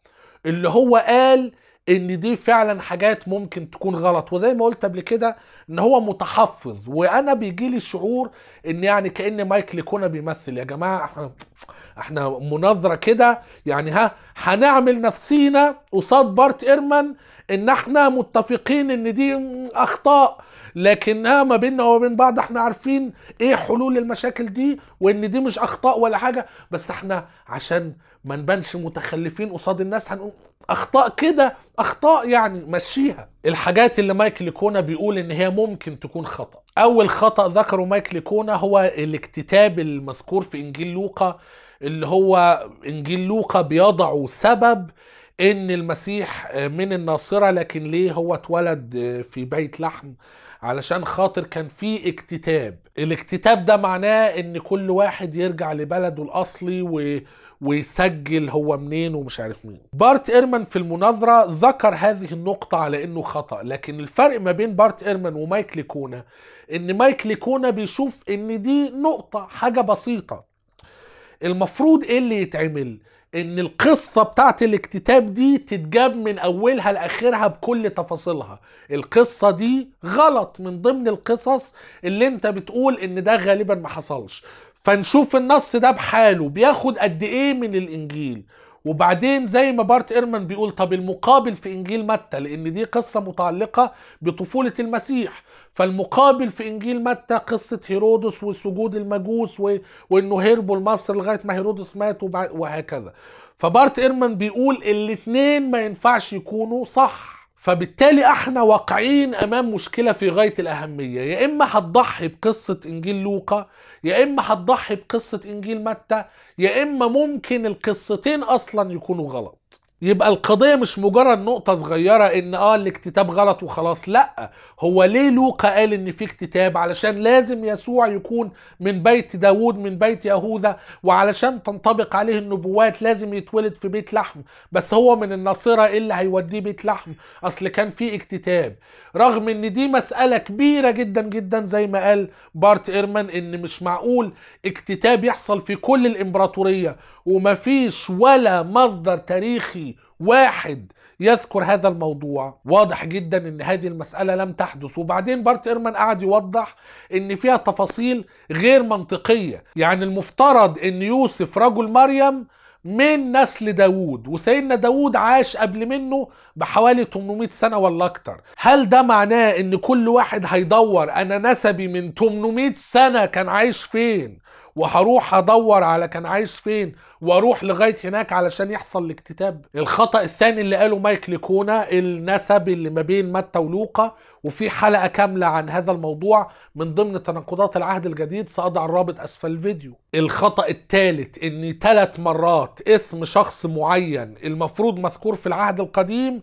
اللي هو قال ان دي فعلا حاجات ممكن تكون غلط وزي ما قلت قبل كده ان هو متحفظ وانا بيجي لي شعور ان يعني كان مايك ليكونا بيمثل يا جماعه احنا احنا مناظره كده يعني ها هنعمل نفسينا قصاد بارت ايرمان ان احنا متفقين ان دي اخطاء لكنها ما بيننا وبين بعض احنا عارفين ايه حلول المشاكل دي وان دي مش اخطاء ولا حاجه بس احنا عشان ما نبانش متخلفين قصاد الناس هنقول اخطاء كده اخطاء يعني مشيها الحاجات اللي مايكل كونا بيقول ان هي ممكن تكون خطا اول خطا ذكره مايكل كونا هو الاكتتاب المذكور في انجيل لوقا اللي هو انجيل لوقا بيضع سبب ان المسيح من الناصره لكن ليه هو اتولد في بيت لحم علشان خاطر كان في اكتتاب الاكتتاب ده معناه ان كل واحد يرجع لبلده الاصلي و... ويسجل هو منين ومش عارف مين بارت ايرمان في المناظرة ذكر هذه النقطة على انه خطأ لكن الفرق ما بين بارت ايرمان ومايك ليكونا ان مايك ليكونا بيشوف ان دي نقطة حاجة بسيطة المفروض ايه اللي يتعمل ان القصة بتاعت الاكتتاب دي تتجاب من اولها لاخرها بكل تفاصيلها القصة دي غلط من ضمن القصص اللي انت بتقول ان ده غالبا ما حصلش فنشوف النص ده بحاله بياخد قد ايه من الانجيل وبعدين زي ما بارت ايرمان بيقول طب المقابل في انجيل متى لان دي قصه متعلقه بطفوله المسيح فالمقابل في انجيل متى قصه هيرودس وسجود المجوس وانه هربوا لمصر لغايه ما هيرودس مات وهكذا فبارت ايرمان بيقول الاثنين ما ينفعش يكونوا صح فبالتالي احنا واقعين امام مشكله في غايه الاهميه يا اما هتضحي بقصه انجيل لوقا يا اما هتضحي بقصه انجيل متى يا اما ممكن القصتين اصلا يكونوا غلط يبقى القضيه مش مجرد نقطه صغيره ان اه الاكتتاب غلط وخلاص لا هو ليه لوقا قال ان في اكتتاب علشان لازم يسوع يكون من بيت داوود من بيت يهوذا وعلشان تنطبق عليه النبوات لازم يتولد في بيت لحم بس هو من الناصره ايه اللي هيوديه بيت لحم اصل كان في اكتتاب رغم ان دي مساله كبيره جدا جدا زي ما قال بارت ايرمان ان مش معقول اكتتاب يحصل في كل الامبراطوريه ومفيش ولا مصدر تاريخي واحد يذكر هذا الموضوع واضح جدا ان هذه المسألة لم تحدث وبعدين بارت ايرمان قعد يوضح ان فيها تفاصيل غير منطقية يعني المفترض ان يوسف رجل مريم من نسل داوود وسيدنا داوود عاش قبل منه بحوالي 800 سنة ولا أكتر هل ده معناه إن كل واحد هيدور أنا نسبي من 800 سنة كان عايش فين وهروح ادور على كان عايش فين واروح لغايه هناك علشان يحصل الاكتتاب الخطا الثاني اللي قاله مايك ليكونا النسب اللي ما بين متى ولوقا وفي حلقة كاملة عن هذا الموضوع من ضمن تناقضات العهد الجديد سأضع الرابط أسفل الفيديو الخطأ الثالث أن ثلاث مرات اسم شخص معين المفروض مذكور في العهد القديم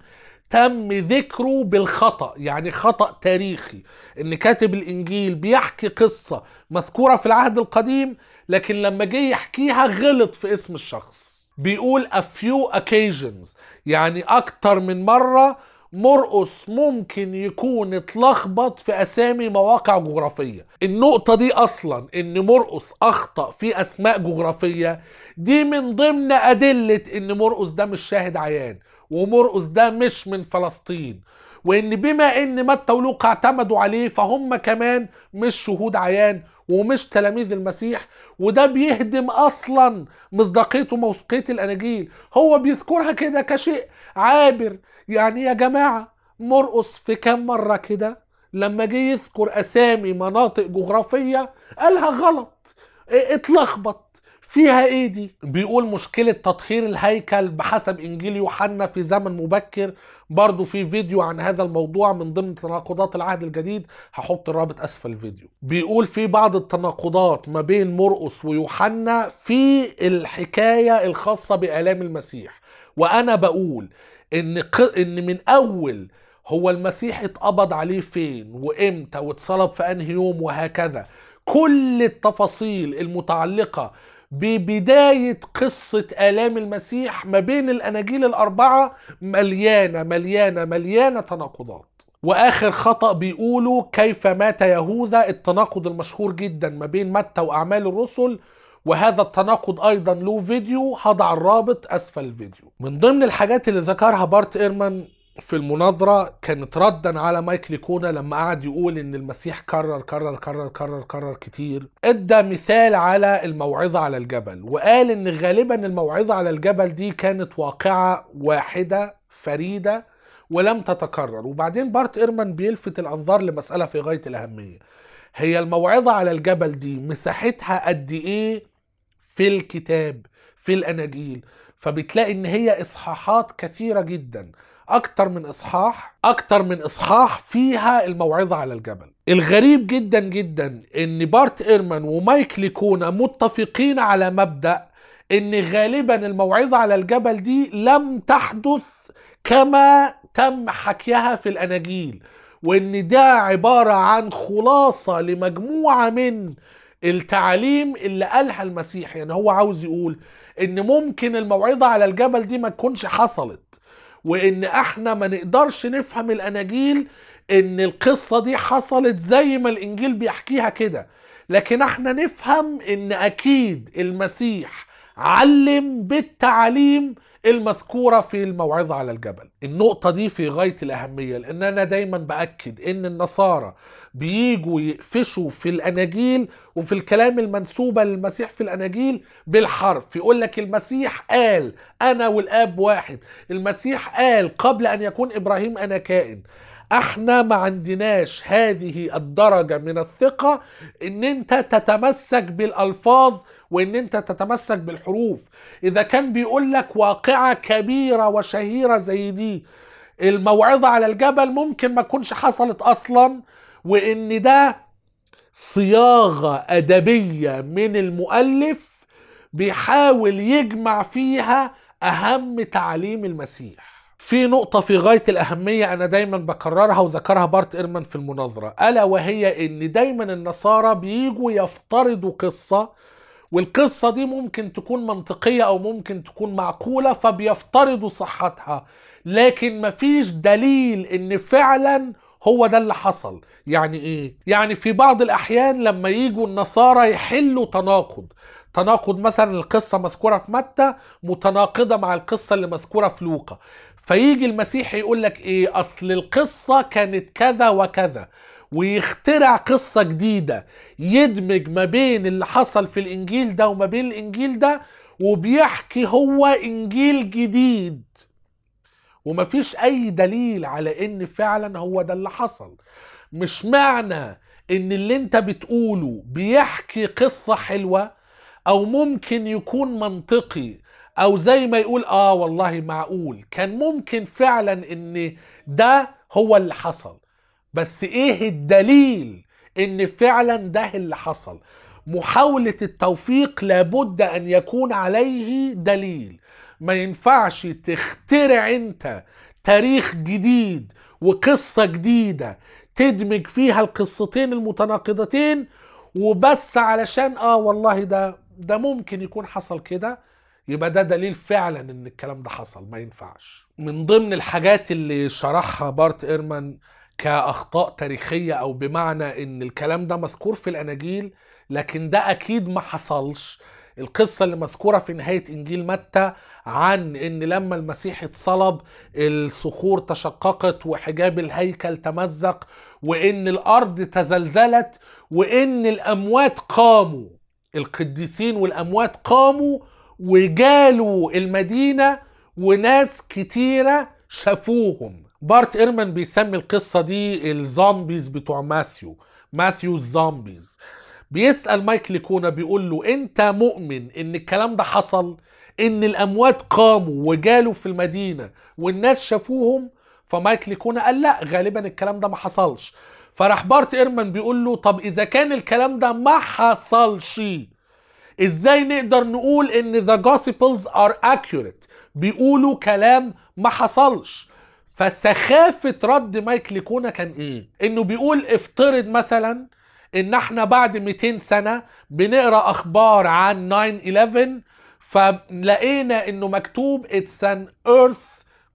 تم ذكره بالخطأ يعني خطأ تاريخي ان كاتب الانجيل بيحكي قصة مذكورة في العهد القديم لكن لما جه يحكيها غلط في اسم الشخص بيقول a few occasions يعني اكتر من مرة مرقص ممكن يكون اتلخبط في اسامي مواقع جغرافيه النقطه دي اصلا ان مرقص اخطا في اسماء جغرافيه دي من ضمن ادله ان مرقص ده مش شاهد عيان ومرقص ده مش من فلسطين وان بما ان متى ولوقا اعتمدوا عليه فهم كمان مش شهود عيان ومش تلاميذ المسيح وده بيهدم اصلا مصداقيته وموثوقيه الاناجيل هو بيذكرها كده كشيء عابر يعني يا جماعه مرقص في كام مره كده لما جه يذكر اسامي مناطق جغرافيه قالها غلط اتلخبط فيها ايه دي بيقول مشكله تطهير الهيكل بحسب انجيل يوحنا في زمن مبكر برضو في فيديو عن هذا الموضوع من ضمن تناقضات العهد الجديد هحط الرابط اسفل الفيديو بيقول في بعض التناقضات ما بين مرقس ويوحنا في الحكايه الخاصه بالام المسيح وانا بقول ان ان من اول هو المسيح اتقبض عليه فين وامتى واتصلب في انهي يوم وهكذا كل التفاصيل المتعلقه ببداية قصة آلام المسيح ما بين الأناجيل الأربعة مليانة مليانة مليانة تناقضات واخر خطا بيقولوا كيف مات يهوذا التناقض المشهور جدا ما بين متى واعمال الرسل وهذا التناقض ايضا له فيديو هضع الرابط اسفل الفيديو من ضمن الحاجات اللي ذكرها بارت ايرمان في المناظرة كانت ردا على مايكل كونا لما قعد يقول ان المسيح كرر كرر كرر كرر كرر كتير ادى مثال على الموعظة على الجبل وقال ان غالبا الموعظة على الجبل دي كانت واقعة واحدة فريدة ولم تتكرر وبعدين بارت ايرمان بيلفت الانظار لمسألة في غاية الاهمية هي الموعظة على الجبل دي مساحتها قد ايه في الكتاب في الاناجيل فبتلاقي ان هي اصحاحات كثيره جدا اكتر من اصحاح اكتر من اصحاح فيها الموعظه على الجبل الغريب جدا جدا ان بارت ايرمان ومايك ليكونا متفقين على مبدا ان غالبا الموعظه على الجبل دي لم تحدث كما تم حكيها في الاناجيل وان ده عباره عن خلاصه لمجموعه من التعاليم اللي قالها المسيح يعني هو عاوز يقول ان ممكن الموعظه على الجبل دي ما تكونش حصلت وان احنا ما نقدرش نفهم الاناجيل ان القصه دي حصلت زي ما الانجيل بيحكيها كده لكن احنا نفهم ان اكيد المسيح علم بالتعاليم المذكورة في الموعظة على الجبل النقطة دي في غاية الأهمية لأن أنا دايما بأكد إن النصارى بييجوا يقفشوا في الأناجيل وفي الكلام المنسوبة للمسيح في الأناجيل بالحرف يقول لك المسيح قال أنا والآب واحد المسيح قال قبل أن يكون إبراهيم أنا كائن احنا ما عندناش هذه الدرجة من الثقة ان انت تتمسك بالالفاظ وان انت تتمسك بالحروف اذا كان بيقول لك واقعه كبيره وشهيره زي دي الموعظه على الجبل ممكن ما تكونش حصلت اصلا وان ده صياغه ادبيه من المؤلف بيحاول يجمع فيها اهم تعاليم المسيح في نقطة في غاية الأهمية أنا دايما بكررها وذكرها بارت إيرمان في المناظرة ألا وهي إن دايما النصارى بيجوا يفترضوا قصة والقصة دي ممكن تكون منطقية أو ممكن تكون معقولة فبيفترضوا صحتها لكن مفيش دليل إن فعلا هو ده اللي حصل يعني إيه؟ يعني في بعض الأحيان لما يجوا النصارى يحلوا تناقض تناقض مثلا القصة مذكورة في متى متناقضة مع القصة اللي مذكورة في لوقا فيجي المسيح يقول لك ايه اصل القصة كانت كذا وكذا ويخترع قصة جديدة يدمج ما بين اللي حصل في الإنجيل ده وما بين الإنجيل ده وبيحكي هو إنجيل جديد ومفيش أي دليل على إن فعلا هو ده اللي حصل مش معنى إن اللي أنت بتقوله بيحكي قصة حلوة أو ممكن يكون منطقي أو زي ما يقول آه والله معقول كان ممكن فعلا إن ده هو اللي حصل بس ايه الدليل ان فعلا ده اللي حصل محاولة التوفيق لابد ان يكون عليه دليل ما ينفعش تخترع انت تاريخ جديد وقصة جديدة تدمج فيها القصتين المتناقضتين وبس علشان اه والله ده ده ممكن يكون حصل كده يبقى ده دليل فعلا ان الكلام ده حصل ما ينفعش من ضمن الحاجات اللي شرحها بارت ايرمان كاخطاء تاريخيه او بمعنى ان الكلام ده مذكور في الاناجيل لكن ده اكيد ما حصلش القصه اللي مذكوره في نهايه انجيل متى عن ان لما المسيح اتصلب الصخور تشققت وحجاب الهيكل تمزق وان الارض تزلزلت وان الاموات قاموا القديسين والاموات قاموا وجالوا المدينه وناس كتيره شافوهم بارت ايرمان بيسمي القصه دي الزومبيز بتوع ماثيو ماثيو الزومبيز بيسال مايك ليكونا بيقول له انت مؤمن ان الكلام ده حصل ان الاموات قاموا وجالوا في المدينه والناس شافوهم فمايك ليكونا قال لا غالبا الكلام ده ما حصلش فراح بارت ايرمان بيقول له طب اذا كان الكلام ده ما حصلش ازاي نقدر نقول ان ذا جوسبلز ار اكيوريت بيقولوا كلام ما حصلش فسخافه رد مايك ليكونا كان ايه؟ انه بيقول افترض مثلا ان احنا بعد 200 سنه بنقرا اخبار عن 9/11 فلقينا انه مكتوب اتس ان ايرث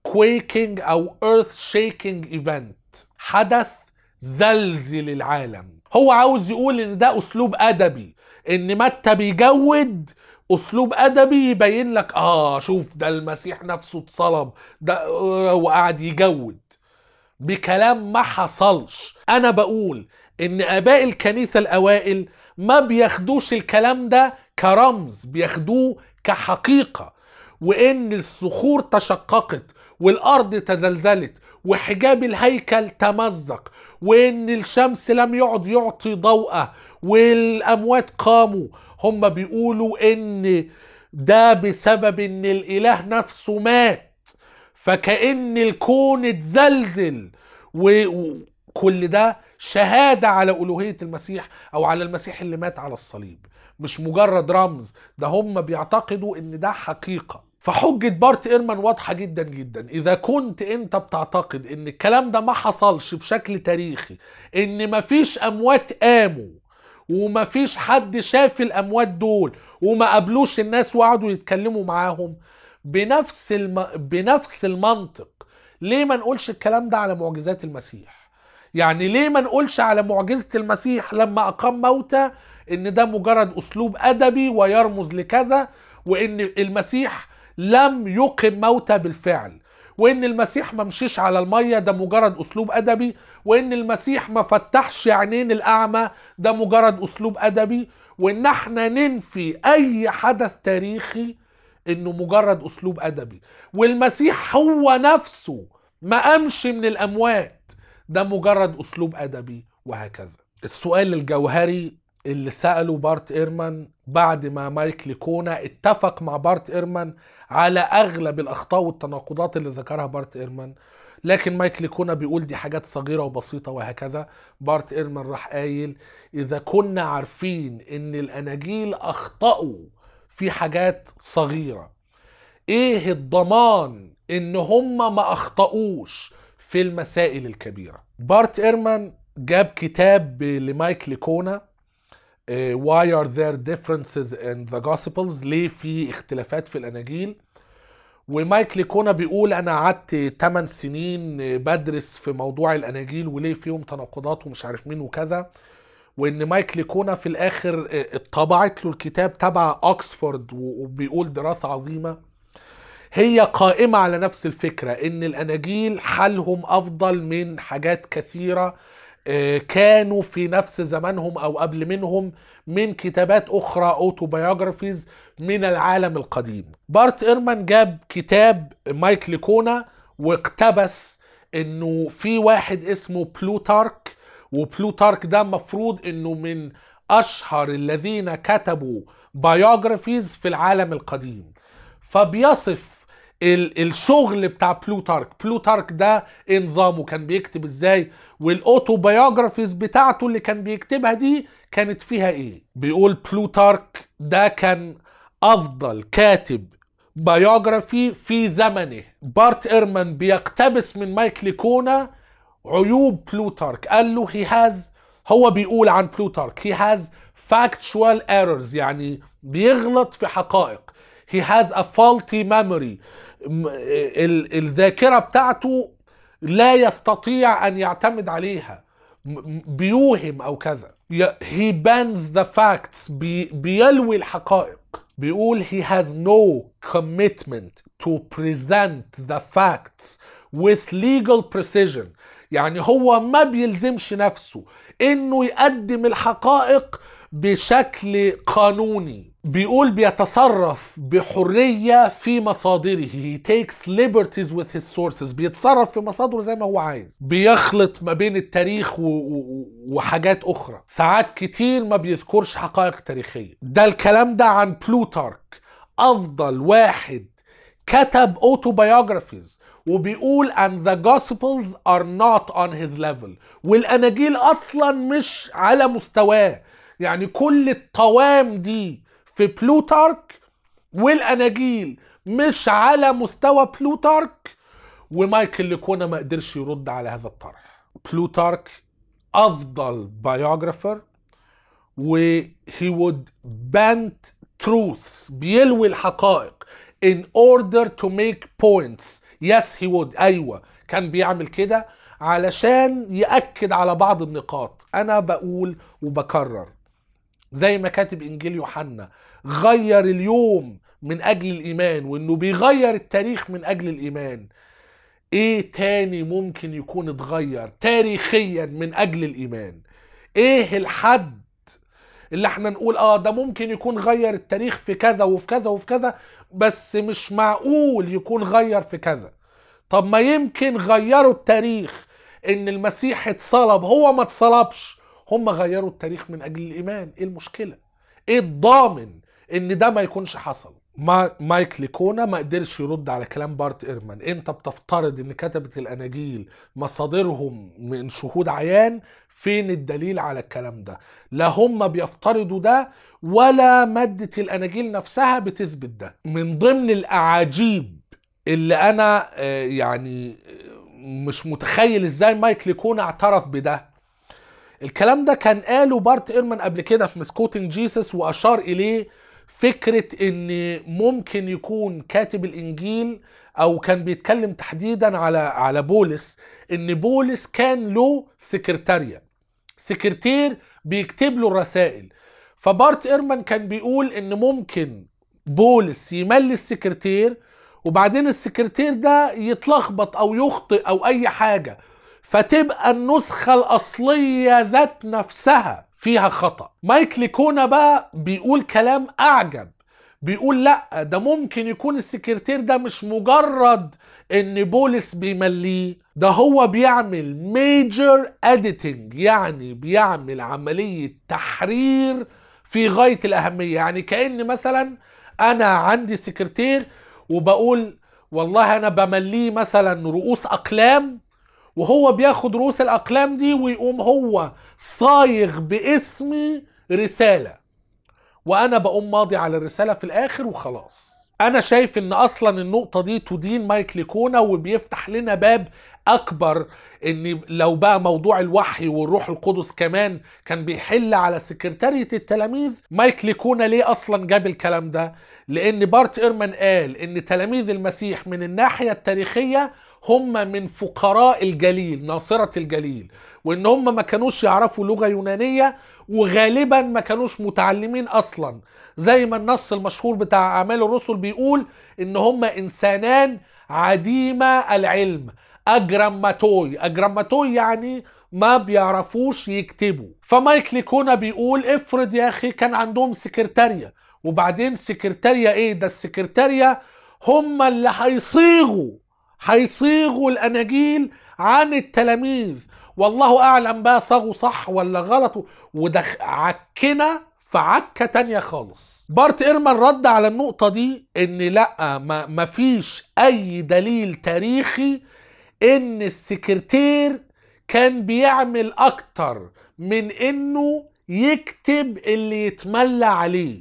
كويكينج او ايرث شيكينج ايفنت حدث زلزل العالم هو عاوز يقول ان ده اسلوب ادبي ان متى بيجود اسلوب ادبي يبين لك اه شوف ده المسيح نفسه اتصلب ده آه، وقعد يجود بكلام ما حصلش انا بقول ان اباء الكنيسه الاوائل ما بياخدوش الكلام ده كرمز بياخدوه كحقيقه وان الصخور تشققت والارض تزلزلت وحجاب الهيكل تمزق وان الشمس لم يعد يعطي ضوءه والاموات قاموا هم بيقولوا ان ده بسبب ان الاله نفسه مات فكأن الكون اتزلزل وكل ده شهادة على ألوهية المسيح أو على المسيح اللي مات على الصليب مش مجرد رمز ده هم بيعتقدوا ان ده حقيقة فحجة بارت إيرمان واضحة جدا جدا إذا كنت أنت بتعتقد إن الكلام ده ما حصلش بشكل تاريخي إن مفيش أموات قاموا وما فيش حد شاف الاموات دول وما قابلوش الناس وقعدوا يتكلموا معاهم بنفس الم... بنفس المنطق ليه ما نقولش الكلام ده على معجزات المسيح يعني ليه ما نقولش على معجزة المسيح لما أقام موتى إن ده مجرد أسلوب أدبي ويرمز لكذا وإن المسيح لم يقم موتى بالفعل وإن المسيح ما مشيش على المية ده مجرد أسلوب أدبي وان المسيح ما فتحش عينين الاعمى ده مجرد اسلوب ادبي وان احنا ننفي اي حدث تاريخي انه مجرد اسلوب ادبي والمسيح هو نفسه ما قامش من الاموات ده مجرد اسلوب ادبي وهكذا السؤال الجوهري اللي سأله بارت إيرمان بعد ما مايك ليكونا اتفق مع بارت إيرمان على أغلب الأخطاء والتناقضات اللي ذكرها بارت إيرمان لكن مايكل كونا بيقول دي حاجات صغيرة وبسيطة وهكذا بارت إيرمان راح قايل إذا كنا عارفين إن الأناجيل أخطأوا في حاجات صغيرة إيه الضمان إن هم ما أخطأوش في المسائل الكبيرة بارت إيرمان جاب كتاب لمايكل كونا آه، Why are there differences in the Gospels ليه في اختلافات في الأناجيل ومايكل كونا بيقول انا قعدت 8 سنين بدرس في موضوع الاناجيل وليه فيهم تناقضات ومش عارف مين وكذا وان مايكل كونا في الاخر آه، اتطبعت له الكتاب تبع اوكسفورد وبيقول دراسه عظيمه هي قائمه على نفس الفكره ان الاناجيل حالهم افضل من حاجات كثيره آه، كانوا في نفس زمانهم او قبل منهم من كتابات أخرى أوتوبيوغرافيز من العالم القديم بارت إيرمان جاب كتاب مايك ليكونا واقتبس انه في واحد اسمه بلوتارك وبلوتارك ده مفروض انه من اشهر الذين كتبوا بايوجرافيز في العالم القديم فبيصف الشغل بتاع بلوتارك بلوتارك ده ايه نظامه كان بيكتب ازاي والاوتوبايوجرافيز بتاعته اللي كان بيكتبها دي كانت فيها ايه بيقول بلوتارك ده كان افضل كاتب بايوغرافي في زمنه بارت ايرمان بيقتبس من مايك ليكونا عيوب بلوتارك قال له هي هاز هو بيقول عن بلوتارك هي هاز فاكتشوال ايرورز يعني بيغلط في حقائق هي هاز ا فالتي memory الذاكره بتاعته لا يستطيع ان يعتمد عليها بيوهم او كذا he bans the facts بي بيلوي الحقائق بيقول he has no commitment to present the facts with legal precision يعني هو ما بيلزمش نفسه انه يقدم الحقائق بشكل قانوني بيقول بيتصرف بحرية في مصادره he takes liberties with his sources بيتصرف في مصادره زي ما هو عايز بيخلط ما بين التاريخ و... و... وحاجات أخرى ساعات كتير ما بيذكرش حقائق تاريخية ده الكلام ده عن بلوتارك أفضل واحد كتب autobiographies وبيقول and the gospels are not on his level والأناجيل أصلا مش على مستواه يعني كل الطوام دي في بلوتارك والاناجيل مش على مستوى بلوتارك ومايكل ليكونا ما قدرش يرد على هذا الطرح بلوتارك افضل بايوجرافر وهي وود بانت truths بيلوي الحقائق in order to make points yes he would ايوه كان بيعمل كده علشان ياكد على بعض النقاط انا بقول وبكرر زي ما كاتب انجيل يوحنا غير اليوم من اجل الايمان وانه بيغير التاريخ من اجل الايمان ايه تاني ممكن يكون اتغير تاريخيا من اجل الايمان ايه الحد اللي احنا نقول اه ده ممكن يكون غير التاريخ في كذا وفي كذا وفي كذا بس مش معقول يكون غير في كذا طب ما يمكن غيروا التاريخ ان المسيح اتصلب هو ما اتصلبش هم غيروا التاريخ من اجل الايمان ايه المشكله ايه الضامن ان ده ما يكونش حصل ما مايك ليكونا ما قدرش يرد على كلام بارت ايرمان انت بتفترض ان كتبة الاناجيل مصادرهم من شهود عيان فين الدليل على الكلام ده لا هم بيفترضوا ده ولا مادة الاناجيل نفسها بتثبت ده من ضمن الاعاجيب اللي انا آه، يعني آه، مش متخيل ازاي مايك ليكونا اعترف بده الكلام ده كان قاله بارت ايرمان قبل كده في مسكوتنج جيسس واشار اليه فكره ان ممكن يكون كاتب الانجيل او كان بيتكلم تحديدا على على بولس ان بولس كان له سكرتاريه سكرتير بيكتب له الرسائل فبارت ايرمان كان بيقول ان ممكن بولس يملي السكرتير وبعدين السكرتير ده يتلخبط او يخطئ او اي حاجه فتبقى النسخة الأصلية ذات نفسها فيها خطأ مايك ليكونا بقى بيقول كلام أعجب بيقول لا ده ممكن يكون السكرتير ده مش مجرد ان بولس بيمليه ده هو بيعمل ميجر اديتنج يعني بيعمل عملية تحرير في غاية الأهمية يعني كأن مثلا أنا عندي سكرتير وبقول والله أنا بمليه مثلا رؤوس أقلام وهو بياخد رؤوس الاقلام دي ويقوم هو صايغ باسمي رساله وانا بقوم ماضي على الرساله في الاخر وخلاص انا شايف ان اصلا النقطه دي تدين مايك ليكونا وبيفتح لنا باب اكبر ان لو بقى موضوع الوحي والروح القدس كمان كان بيحل على سكرتاريه التلاميذ مايك ليكونا ليه اصلا جاب الكلام ده لان بارت ايرمان قال ان تلاميذ المسيح من الناحيه التاريخيه هم من فقراء الجليل ناصرة الجليل وان هم ما كانوش يعرفوا لغة يونانية وغالبا ما كانوش متعلمين اصلا زي ما النص المشهور بتاع اعمال الرسل بيقول ان هم انسانان عديمة العلم اجرماتوي اجرماتوي يعني ما بيعرفوش يكتبوا فمايك ليكونا بيقول افرض يا اخي كان عندهم سكرتاريه وبعدين سكرتاريه ايه ده السكرتاريه هم اللي هيصيغوا هيصيغوا الاناجيل عن التلاميذ والله اعلم بقى صاغوا صح ولا غلط وده عكنا في عكه تانية خالص بارت ايرمان رد على النقطه دي ان لا ما مفيش اي دليل تاريخي ان السكرتير كان بيعمل اكتر من انه يكتب اللي يتملى عليه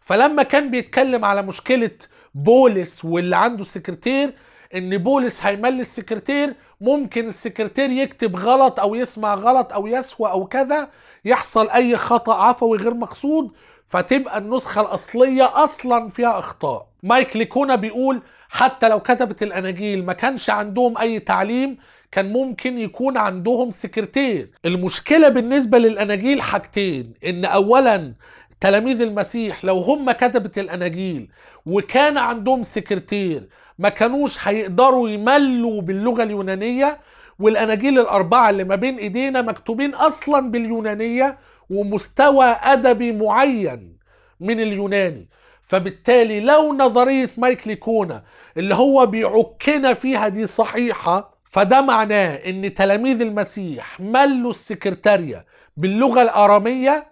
فلما كان بيتكلم على مشكله بولس واللي عنده سكرتير ان بولس هيملي السكرتير ممكن السكرتير يكتب غلط او يسمع غلط او يسوى او كذا يحصل اي خطا عفوي غير مقصود فتبقى النسخه الاصليه اصلا فيها اخطاء مايك ليكونا بيقول حتى لو كتبت الاناجيل ما كانش عندهم اي تعليم كان ممكن يكون عندهم سكرتير المشكله بالنسبه للاناجيل حاجتين ان اولا تلاميذ المسيح لو هم كتبت الاناجيل وكان عندهم سكرتير ما كانوش هيقدروا يملوا باللغه اليونانيه والاناجيل الاربعه اللي ما بين ايدينا مكتوبين اصلا باليونانيه ومستوى ادبي معين من اليوناني فبالتالي لو نظريه مايك كونا اللي هو بيعكنا فيها دي صحيحه فده معناه ان تلاميذ المسيح ملوا السكرتاريه باللغه الاراميه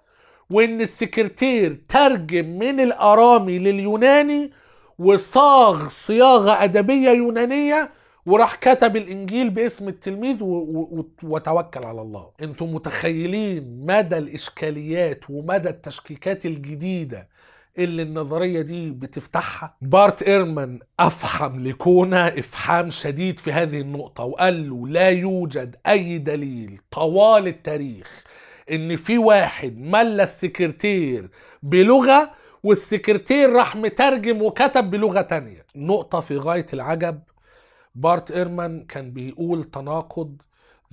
وان السكرتير ترجم من الارامي لليوناني وصاغ صياغه ادبيه يونانيه وراح كتب الانجيل باسم التلميذ وتوكل على الله انتم متخيلين مدى الاشكاليات ومدى التشكيكات الجديده اللي النظرية دي بتفتحها بارت إيرمان أفحم لكونا إفحام شديد في هذه النقطة وقال له لا يوجد أي دليل طوال التاريخ إن في واحد ملى السكرتير بلغة والسكرتير راح مترجم وكتب بلغه تانية نقطه في غايه العجب بارت ايرمان كان بيقول تناقض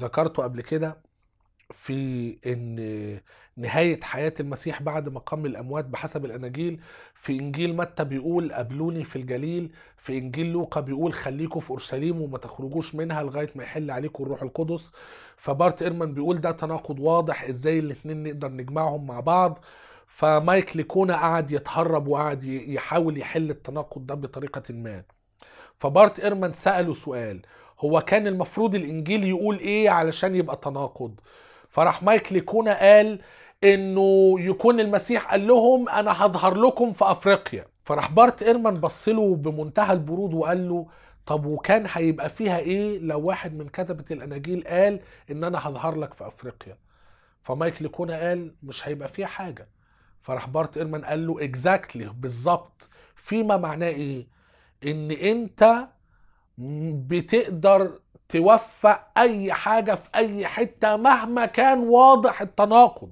ذكرته قبل كده في ان نهايه حياه المسيح بعد ما قام الاموات بحسب الاناجيل في انجيل متى بيقول قابلوني في الجليل في انجيل لوقا بيقول خليكم في اورشليم وما تخرجوش منها لغايه ما يحل عليكم الروح القدس فبارت ايرمان بيقول ده تناقض واضح ازاي الاثنين نقدر نجمعهم مع بعض فمايك ليكونا قعد يتهرب وقعد يحاول يحل التناقض ده بطريقه ما فبارت ايرمان ساله سؤال هو كان المفروض الانجيل يقول ايه علشان يبقى تناقض فراح مايك ليكونا قال انه يكون المسيح قال لهم انا هظهر لكم في افريقيا فراح بارت ايرمان بص له بمنتهى البرود وقال له طب وكان هيبقى فيها ايه لو واحد من كتبة الاناجيل قال ان انا هظهر لك في افريقيا فمايك ليكونا قال مش هيبقى فيها حاجه فراح بارت ايرمان قال له اكزاكتلي exactly بالظبط فيما معناه ايه ان انت بتقدر توفق اي حاجه في اي حته مهما كان واضح التناقض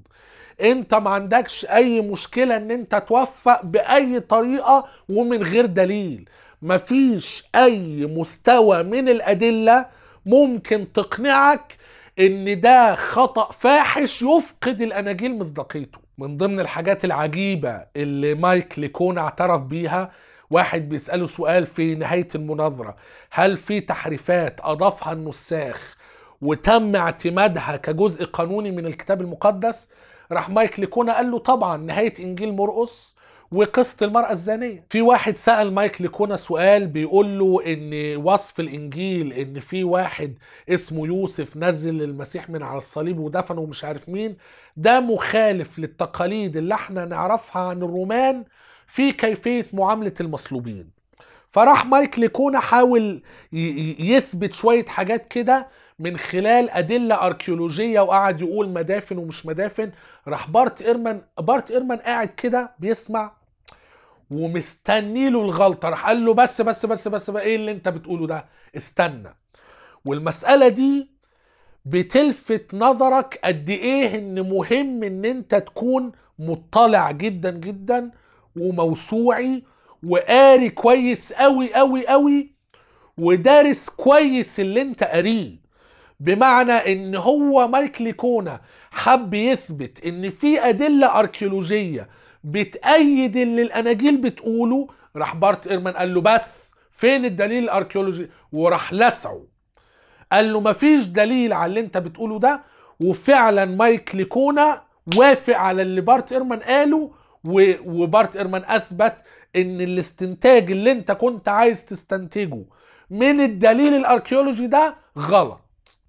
انت ما عندكش اي مشكله ان انت توفق باي طريقه ومن غير دليل مفيش اي مستوى من الادله ممكن تقنعك ان ده خطا فاحش يفقد الاناجيل مصداقيته من ضمن الحاجات العجيبة اللي مايك ليكون اعترف بيها واحد بيسأله سؤال في نهاية المناظرة هل في تحريفات أضافها النساخ وتم اعتمادها كجزء قانوني من الكتاب المقدس راح مايك ليكون قال له طبعا نهاية إنجيل مرقص وقصة المرأة الزانية في واحد سأل مايك ليكونا سؤال بيقول له ان وصف الانجيل ان في واحد اسمه يوسف نزل المسيح من على الصليب ودفنه ومش عارف مين ده مخالف للتقاليد اللي احنا نعرفها عن الرومان في كيفية معاملة المصلوبين فراح مايك ليكونا حاول يثبت شوية حاجات كده من خلال أدلة أركيولوجية وقعد يقول مدافن ومش مدافن راح بارت إيرمان بارت إيرمان قاعد كده بيسمع ومستني له الغلطة راح قال له بس بس بس بس بقى إيه اللي أنت بتقوله ده استنى والمسألة دي بتلفت نظرك قد ايه ان مهم ان انت تكون مطلع جدا جدا وموسوعي وقاري كويس قوي قوي قوي ودارس كويس اللي انت قاريه بمعنى ان هو مايكل كونا حب يثبت ان في ادله اركيولوجيه بتأيد اللي الاناجيل بتقوله راح بارت ايرمان قال له بس فين الدليل الاركيولوجي وراح لسعه قال له مفيش دليل على اللي انت بتقوله ده وفعلا مايك ليكونا وافق على اللي بارت ايرمان قاله وبارت ايرمان اثبت ان الاستنتاج اللي انت كنت عايز تستنتجه من الدليل الاركيولوجي ده غلط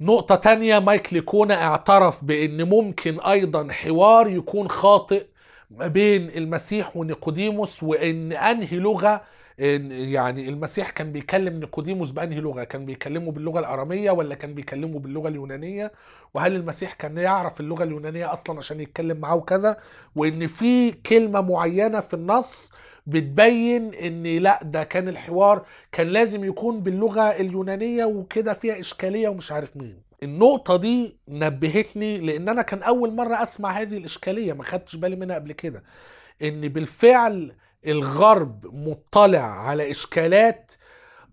نقطة تانية مايك ليكونا اعترف بان ممكن ايضا حوار يكون خاطئ ما بين المسيح ونيقوديموس وان انهي لغة يعني المسيح كان بيكلم نيقوديموس بانهي لغه كان بيكلمه باللغه الاراميه ولا كان بيكلمه باللغه اليونانيه وهل المسيح كان يعرف اللغه اليونانيه اصلا عشان يتكلم معاه وكذا وان في كلمه معينه في النص بتبين ان لا ده كان الحوار كان لازم يكون باللغه اليونانيه وكده فيها اشكاليه ومش عارف مين النقطه دي نبهتني لان انا كان اول مره اسمع هذه الاشكاليه ما خدتش بالي منها قبل كده ان بالفعل الغرب مطلع على اشكالات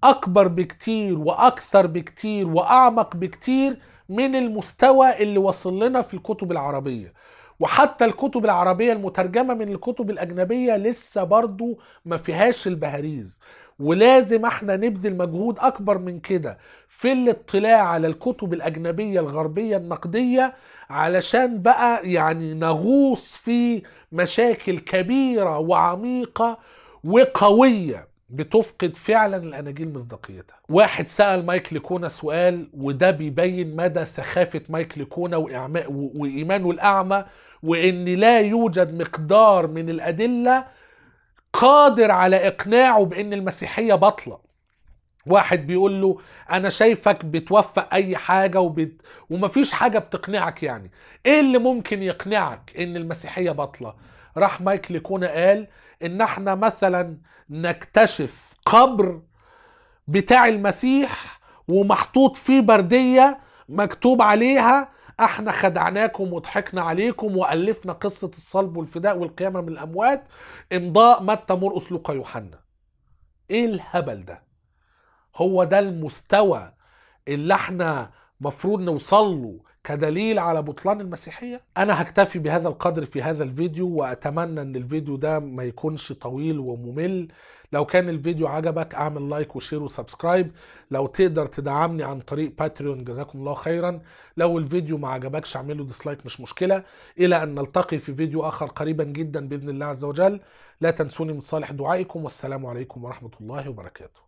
اكبر بكتير واكثر بكتير واعمق بكتير من المستوى اللي وصل لنا في الكتب العربيه وحتى الكتب العربية المترجمة من الكتب الأجنبية لسه برضو ما فيهاش البهاريز ولازم احنا نبذل مجهود اكبر من كده في الاطلاع على الكتب الاجنبيه الغربيه النقديه علشان بقى يعني نغوص في مشاكل كبيره وعميقه وقويه بتفقد فعلا الاناجيل مصداقيتها. واحد سال مايك ليكونا سؤال وده بيبين مدى سخافه مايك ليكونا وايمانه الاعمى وان لا يوجد مقدار من الادله قادر على اقناعه بان المسيحيه باطله واحد بيقول له انا شايفك بتوفق اي حاجه وبت... ومفيش حاجه بتقنعك يعني ايه اللي ممكن يقنعك ان المسيحيه باطله راح مايكل كونا قال ان احنا مثلا نكتشف قبر بتاع المسيح ومحطوط فيه برديه مكتوب عليها احنا خدعناكم وضحكنا عليكم والفنا قصه الصلب والفداء والقيامه من الاموات امضاء متى مرقس لوقا يوحنا ايه الهبل ده هو ده المستوى اللي احنا مفروض نوصل له كدليل على بطلان المسيحيه انا هكتفي بهذا القدر في هذا الفيديو واتمنى ان الفيديو ده ما يكونش طويل وممل لو كان الفيديو عجبك اعمل لايك وشير وسبسكرايب لو تقدر تدعمني عن طريق باتريون جزاكم الله خيرا لو الفيديو ما عجبكش اعمله ديسلايك مش مشكله الى ان نلتقي في فيديو اخر قريبا جدا باذن الله عز وجل لا تنسوني من صالح دعائكم والسلام عليكم ورحمه الله وبركاته